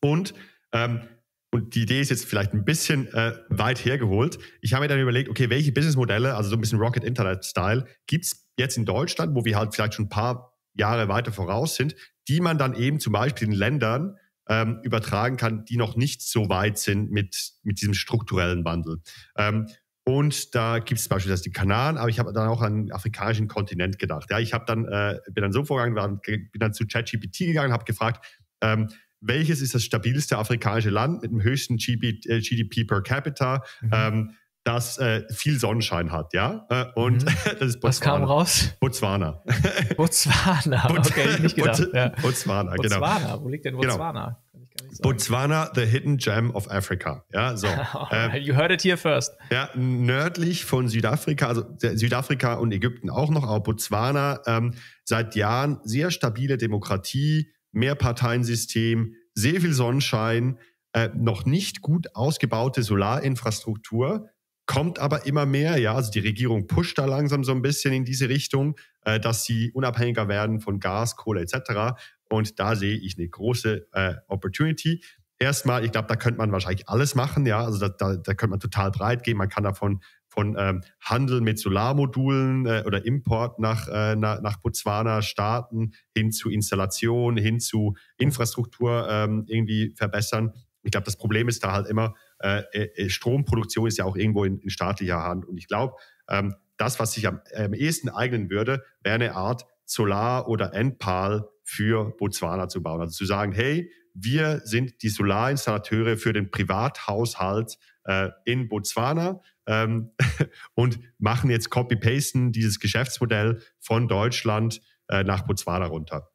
Und, ähm, und die Idee ist jetzt vielleicht ein bisschen äh, weit hergeholt. Ich habe mir dann überlegt, okay, welche Businessmodelle, also so ein bisschen Rocket Internet-Style, gibt es jetzt in Deutschland, wo wir halt vielleicht schon ein paar Jahre weiter voraus sind, die man dann eben zum Beispiel in Ländern ähm, übertragen kann, die noch nicht so weit sind mit, mit diesem strukturellen Wandel. Ähm, und da gibt es beispielsweise die Kanaren, aber ich habe dann auch an den afrikanischen Kontinent gedacht. Ja, ich dann äh, bin dann so vorgegangen, bin dann zu ChatGPT gegangen, habe gefragt, ähm, welches ist das stabilste afrikanische Land mit dem höchsten GDP äh, per Capita? Mhm. Ähm, das äh, viel Sonnenschein hat, ja. Äh, und mhm. *laughs* das ist Botswana. Was kam raus? Botswana. *laughs* Botswana. okay, nicht gedacht. Bot ja. Botswana, genau. Botswana, wo liegt denn genau. Botswana? Genau. Botswana, the hidden gem of Africa. Ja, so. *laughs* Ähm, right, you heard it here first. Ja, nördlich von Südafrika, also Südafrika und Ägypten auch noch, aber Botswana ähm, seit Jahren sehr stabile Demokratie, Mehrparteiensystem, sehr viel Sonnenschein, äh, noch nicht gut ausgebaute Solarinfrastruktur kommt aber immer mehr. Ja, also die Regierung pusht da langsam so ein bisschen in diese Richtung, äh, dass sie unabhängiger werden von Gas, Kohle etc. Und da sehe ich eine große äh, Opportunity. Erstmal, ich glaube, da könnte man wahrscheinlich alles machen. Ja, also da, da, da könnte man total breit gehen. Man kann davon von ähm, Handel mit Solarmodulen äh, oder Import nach, äh, nach, Botswana starten, hin zu Installation, hin zu Infrastruktur ähm, irgendwie verbessern. Ich glaube, das Problem ist da halt immer, äh, äh, Stromproduktion ist ja auch irgendwo in, in staatlicher Hand. Und ich glaube, ähm, das, was sich am, am ehesten eignen würde, wäre eine Art Solar- oder Endpal für Botswana zu bauen. Also zu sagen, hey, wir sind die Solarinstallateure für den Privathaushalt äh, in Botswana ähm, *laughs* und machen jetzt Copy-Pasten dieses Geschäftsmodell von Deutschland äh, nach Botswana runter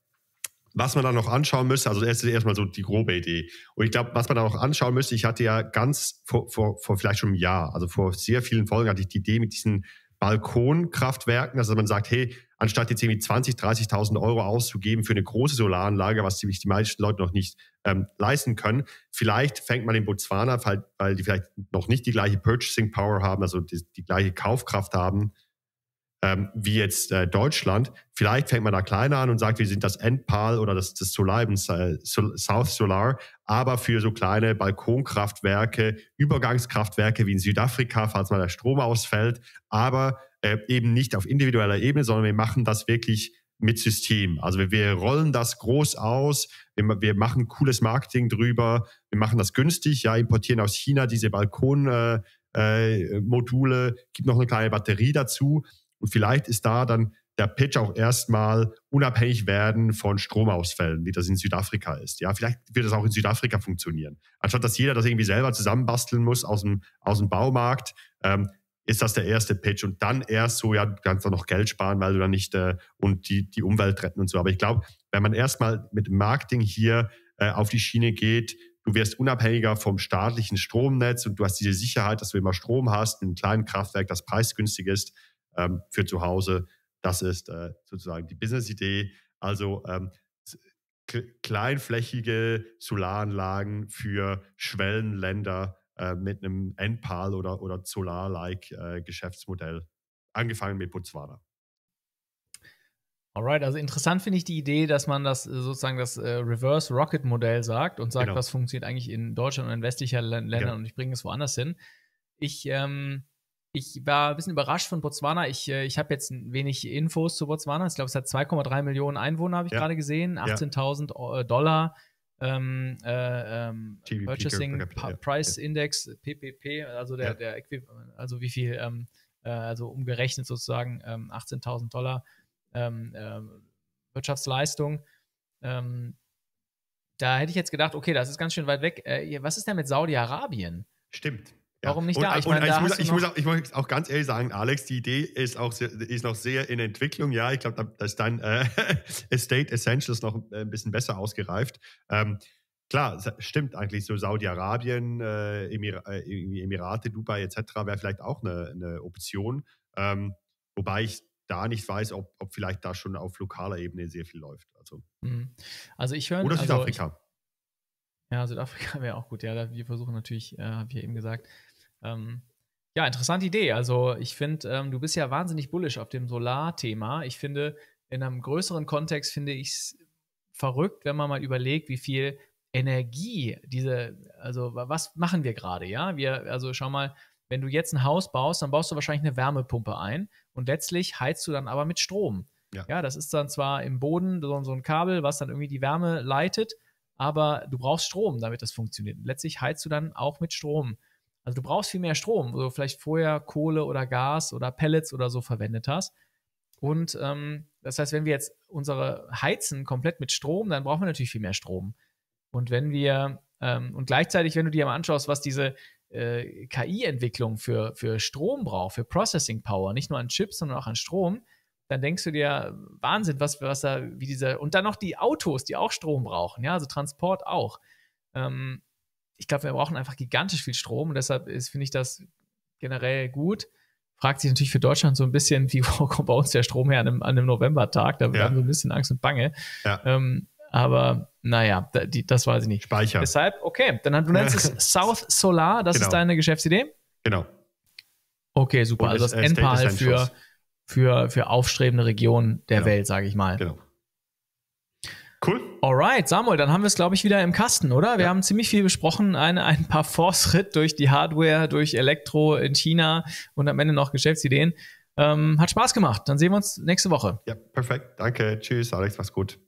was man da noch anschauen müsste, also erst ist erstmal so die grobe Idee. Und ich glaube, was man da noch anschauen müsste, ich hatte ja ganz vor, vor, vor vielleicht schon einem Jahr, also vor sehr vielen Folgen hatte ich die Idee mit diesen Balkonkraftwerken, also man sagt, hey, anstatt jetzt irgendwie 20, 30.000 Euro auszugeben für eine große Solaranlage, was die, die meisten Leute noch nicht ähm, leisten können, vielleicht fängt man in Botswana, weil, weil die vielleicht noch nicht die gleiche Purchasing Power haben, also die, die gleiche Kaufkraft haben, ähm, wie jetzt äh, Deutschland. Vielleicht fängt man da kleiner an und sagt, wir sind das Endpal oder das, das Solarium, äh, South Solar, aber für so kleine Balkonkraftwerke, Übergangskraftwerke wie in Südafrika, falls mal der Strom ausfällt, aber äh, eben nicht auf individueller Ebene, sondern wir machen das wirklich mit System. Also wir, wir rollen das groß aus, wir, wir, machen cooles Marketing drüber, wir machen das günstig, ja, importieren aus China diese Balkonmodule, äh, äh, gibt noch eine kleine Batterie dazu und vielleicht ist da dann der Pitch auch erstmal unabhängig werden von Stromausfällen, wie das in Südafrika ist. Ja, vielleicht wird das auch in Südafrika funktionieren. Anstatt dass jeder das irgendwie selber zusammenbasteln muss aus dem, aus dem Baumarkt, ähm, ist das der erste Pitch und dann erst so, ja, du kannst da noch Geld sparen, weil du dann nicht äh, und die, die Umwelt retten und so. Aber ich glaube, wenn man erstmal mit Marketing hier äh, auf die Schiene geht, du wirst unabhängiger vom staatlichen Stromnetz und du hast diese Sicherheit, dass du immer Strom hast, ein kleines Kraftwerk, das preisgünstig ist ähm, für zu Hause. Das ist äh, sozusagen die Business-Idee. Also ähm, kleinflächige Solaranlagen für Schwellenländer äh, mit einem Enpal oder, oder Solar-like äh, Geschäftsmodell, angefangen mit Botswana. Alright, also interessant finde ich die Idee, dass man das äh, sozusagen das äh, Reverse Rocket Modell sagt und sagt, genau. was funktioniert eigentlich in Deutschland und in westlicher Ländern genau. und ich bringe es woanders hin. Ich ähm, ich war ein bisschen überrascht von Botswana. Ich, äh, ich habe jetzt wenig Infos zu Botswana. Ich glaube, es hat 2,3 Millionen Einwohner, habe ich ja. gerade gesehen. 18.000 ja. Äh, Dollar ähm, äh, ähm, TVP, Purchasing P Price ja. Index, PPP, also der, der also wie viel, ähm, äh, also umgerechnet sozusagen 18.000 ähm, Dollar ähm, ähm, Wirtschaftsleistung. da hätte ich jetzt gedacht, okay, das ist ganz schön weit weg. Äh, was ist denn mit Saudi-Arabien? Stimmt. Warum nicht und, da? Ich, meine, da ich, muss, ich, muss auch, ich, muss, auch, ganz ehrlich sagen, Alex, die Idee ist auch sehr, ist noch sehr in Entwicklung. Ja, ich glaube, da ist dein äh, *laughs* Estate Essentials noch äh, ein bisschen besser ausgereift. Ähm, klar, stimmt eigentlich so Saudi-Arabien, äh, Emir äh, Emirate, Dubai etc. wäre vielleicht auch eine, eine Option. Ähm, wobei ich da nicht weiß, ob, ob vielleicht da schon auf lokaler Ebene sehr viel läuft. Also, mhm. also ich höre. Oder Südafrika. Also ich, ja, Südafrika *laughs* wäre auch gut. Ja, wir versuchen natürlich, äh, habe ich ja eben gesagt, ähm, ja, interessante Idee. Also ich finde, ähm, du bist ja wahnsinnig bullisch auf dem Solarthema. Ich finde, in einem größeren Kontext finde ich es verrückt, wenn man mal überlegt, wie viel Energie diese, also was machen wir gerade, ja? Wir, also schau mal, wenn du jetzt ein Haus baust, dann baust du wahrscheinlich eine Wärmepumpe ein und letztlich heizst du dann aber mit Strom. Ja, ja das ist dann zwar im Boden so, so ein Kabel, was dann irgendwie die Wärme leitet, aber du brauchst Strom, damit das funktioniert. letztlich heizst du dann auch mit Strom. Also du brauchst viel mehr Strom, wo du vielleicht vorher Kohle oder Gas oder Pellets oder so verwendet hast. Und ähm, das heißt, wenn wir jetzt unsere Heizen komplett mit Strom, dann brauchen wir natürlich viel mehr Strom. Und wenn wir, ähm, und gleichzeitig, wenn du dir mal anschaust, was diese äh, KI-Entwicklung für, für Strom braucht, für Processing Power, nicht nur an Chips, sondern auch an Strom, dann denkst du dir, Wahnsinn, was, was da, wie dieser, und dann noch die Autos, die auch Strom brauchen, ja, also Transport auch. Ähm, ich glaube, wir brauchen einfach gigantisch viel Strom und deshalb finde ich das generell gut. Fragt sich natürlich für Deutschland so ein bisschen, wie *laughs* kommt bei uns der Strom her an einem, an einem Novembertag? Da ja. haben wir ein bisschen Angst und Bange. Ja. Ähm, aber naja, da, die, das weiß ich nicht. Speicher. Deshalb, okay, dann du nennst es *laughs* South Solar, das genau. ist deine Geschäftsidee? Genau. Okay, super. Und also das äh, für, für, für aufstrebende Regionen der genau. Welt, sage ich mal. Genau. Cool. Alright, Samuel, dann haben wir es, glaube ich, wieder im Kasten, oder? Wir ja. haben ziemlich viel besprochen. Ein, ein paar Force-Ritt *laughs* durch die Hardware, durch Elektro in China und am Ende noch Geschäftsideen. Ähm, hat Spaß gemacht. Dann sehen wir uns nächste Woche. Ja, perfekt. Danke. Tschüss, Alex. Mach's gut.